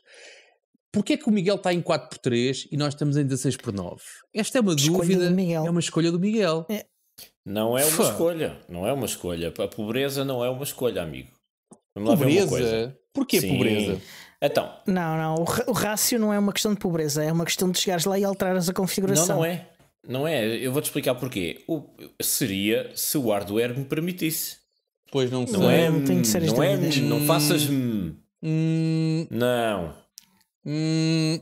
Porquê é que o Miguel está em 4 por 3 e nós estamos em 16 por 9? Esta é uma escolha dúvida. É uma escolha do Miguel. É. Não é uma Fã. escolha. Não é uma escolha. A pobreza não é uma escolha, amigo. Vamos pobreza? Porquê Sim. pobreza? Então. Não, não. O, o rácio não é uma questão de pobreza. É uma questão de chegares lá e alterares a configuração. Não, não é. Não é. Eu vou-te explicar porquê. O, seria se o hardware me permitisse. Pois não, não É, não, não, é, não faças Hum. Não. Hum,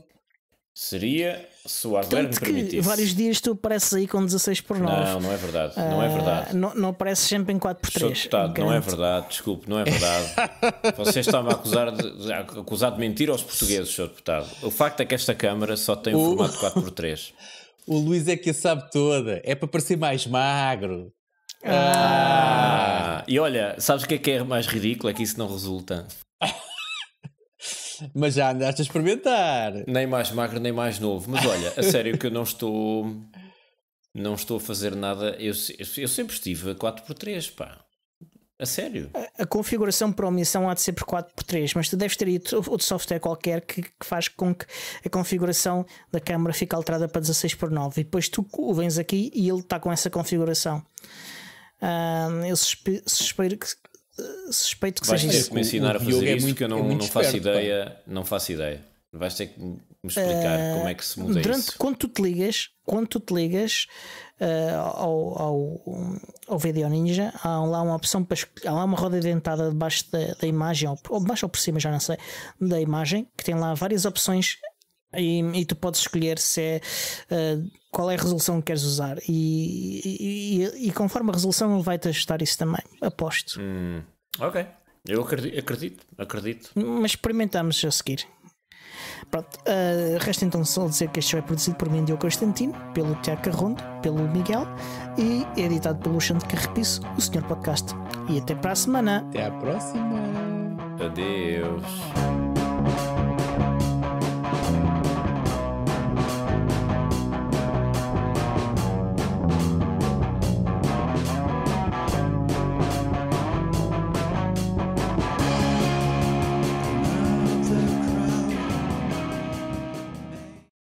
Seria se o hardware Tanto me permitisse. vários dias tu apareces aí com 16 por 9. Não, não é verdade. Não é ah, verdade. não, não apareces sempre em 4 por 3. Deputado, não é verdade. Desculpe, não é verdade. Você estava a acusar de, a acusar de mentir aos portugueses, senhor Deputado. O facto é que esta Câmara só tem o, formato 4 por 3. O Luís é que a sabe toda. É para parecer mais magro. Ah. ah. E olha, sabes o que é que é mais ridículo? É que isso não resulta. Mas já andaste a experimentar. Nem mais magro, nem mais novo. Mas olha, a sério que eu não estou. Não estou a fazer nada. Eu, eu, sempre estive a 4x3, pá. A sério? A, a, configuração para omissão há de ser por 4x3, mas tu deves ter outro software qualquer que, que, faz com que a configuração da câmara fique alterada para 16x9 e depois tu o vens aqui e ele está com essa configuração. Uh, eu suspeito que eh, suspeito que Vais seja ter isso. que me ensinar o, a fazer é isso é muito, que eu não, é não faço esperto, ideia. Pá. Não faço ideia. Vais ter que me explicar uh, como é que se muda durante, isso. Quando tu te ligas, quando tu te ligas uh, ao, ao, ao Video Ninja, há lá uma opção para há lá uma roda dentada debaixo da, da imagem, ou, debaixo ou por cima, já não sei, da imagem, que tem lá várias opções e, e, tu podes escolher se é, uh, qual é a resolução que queres usar. E, e, e conforme a resolução, ele vai-te ajustar isso também. Aposto. Hum, ok. Eu acredito, acredito. Mas experimentamos a seguir. Pronto, uh, resta então só dizer que este show é produzido por mim, Diogo Constantino, pelo Tiago Carrondo, pelo Miguel e é editado pelo Xande Carrepiço, o Senhor Podcast. E até para a semana. Até à próxima. Adeus.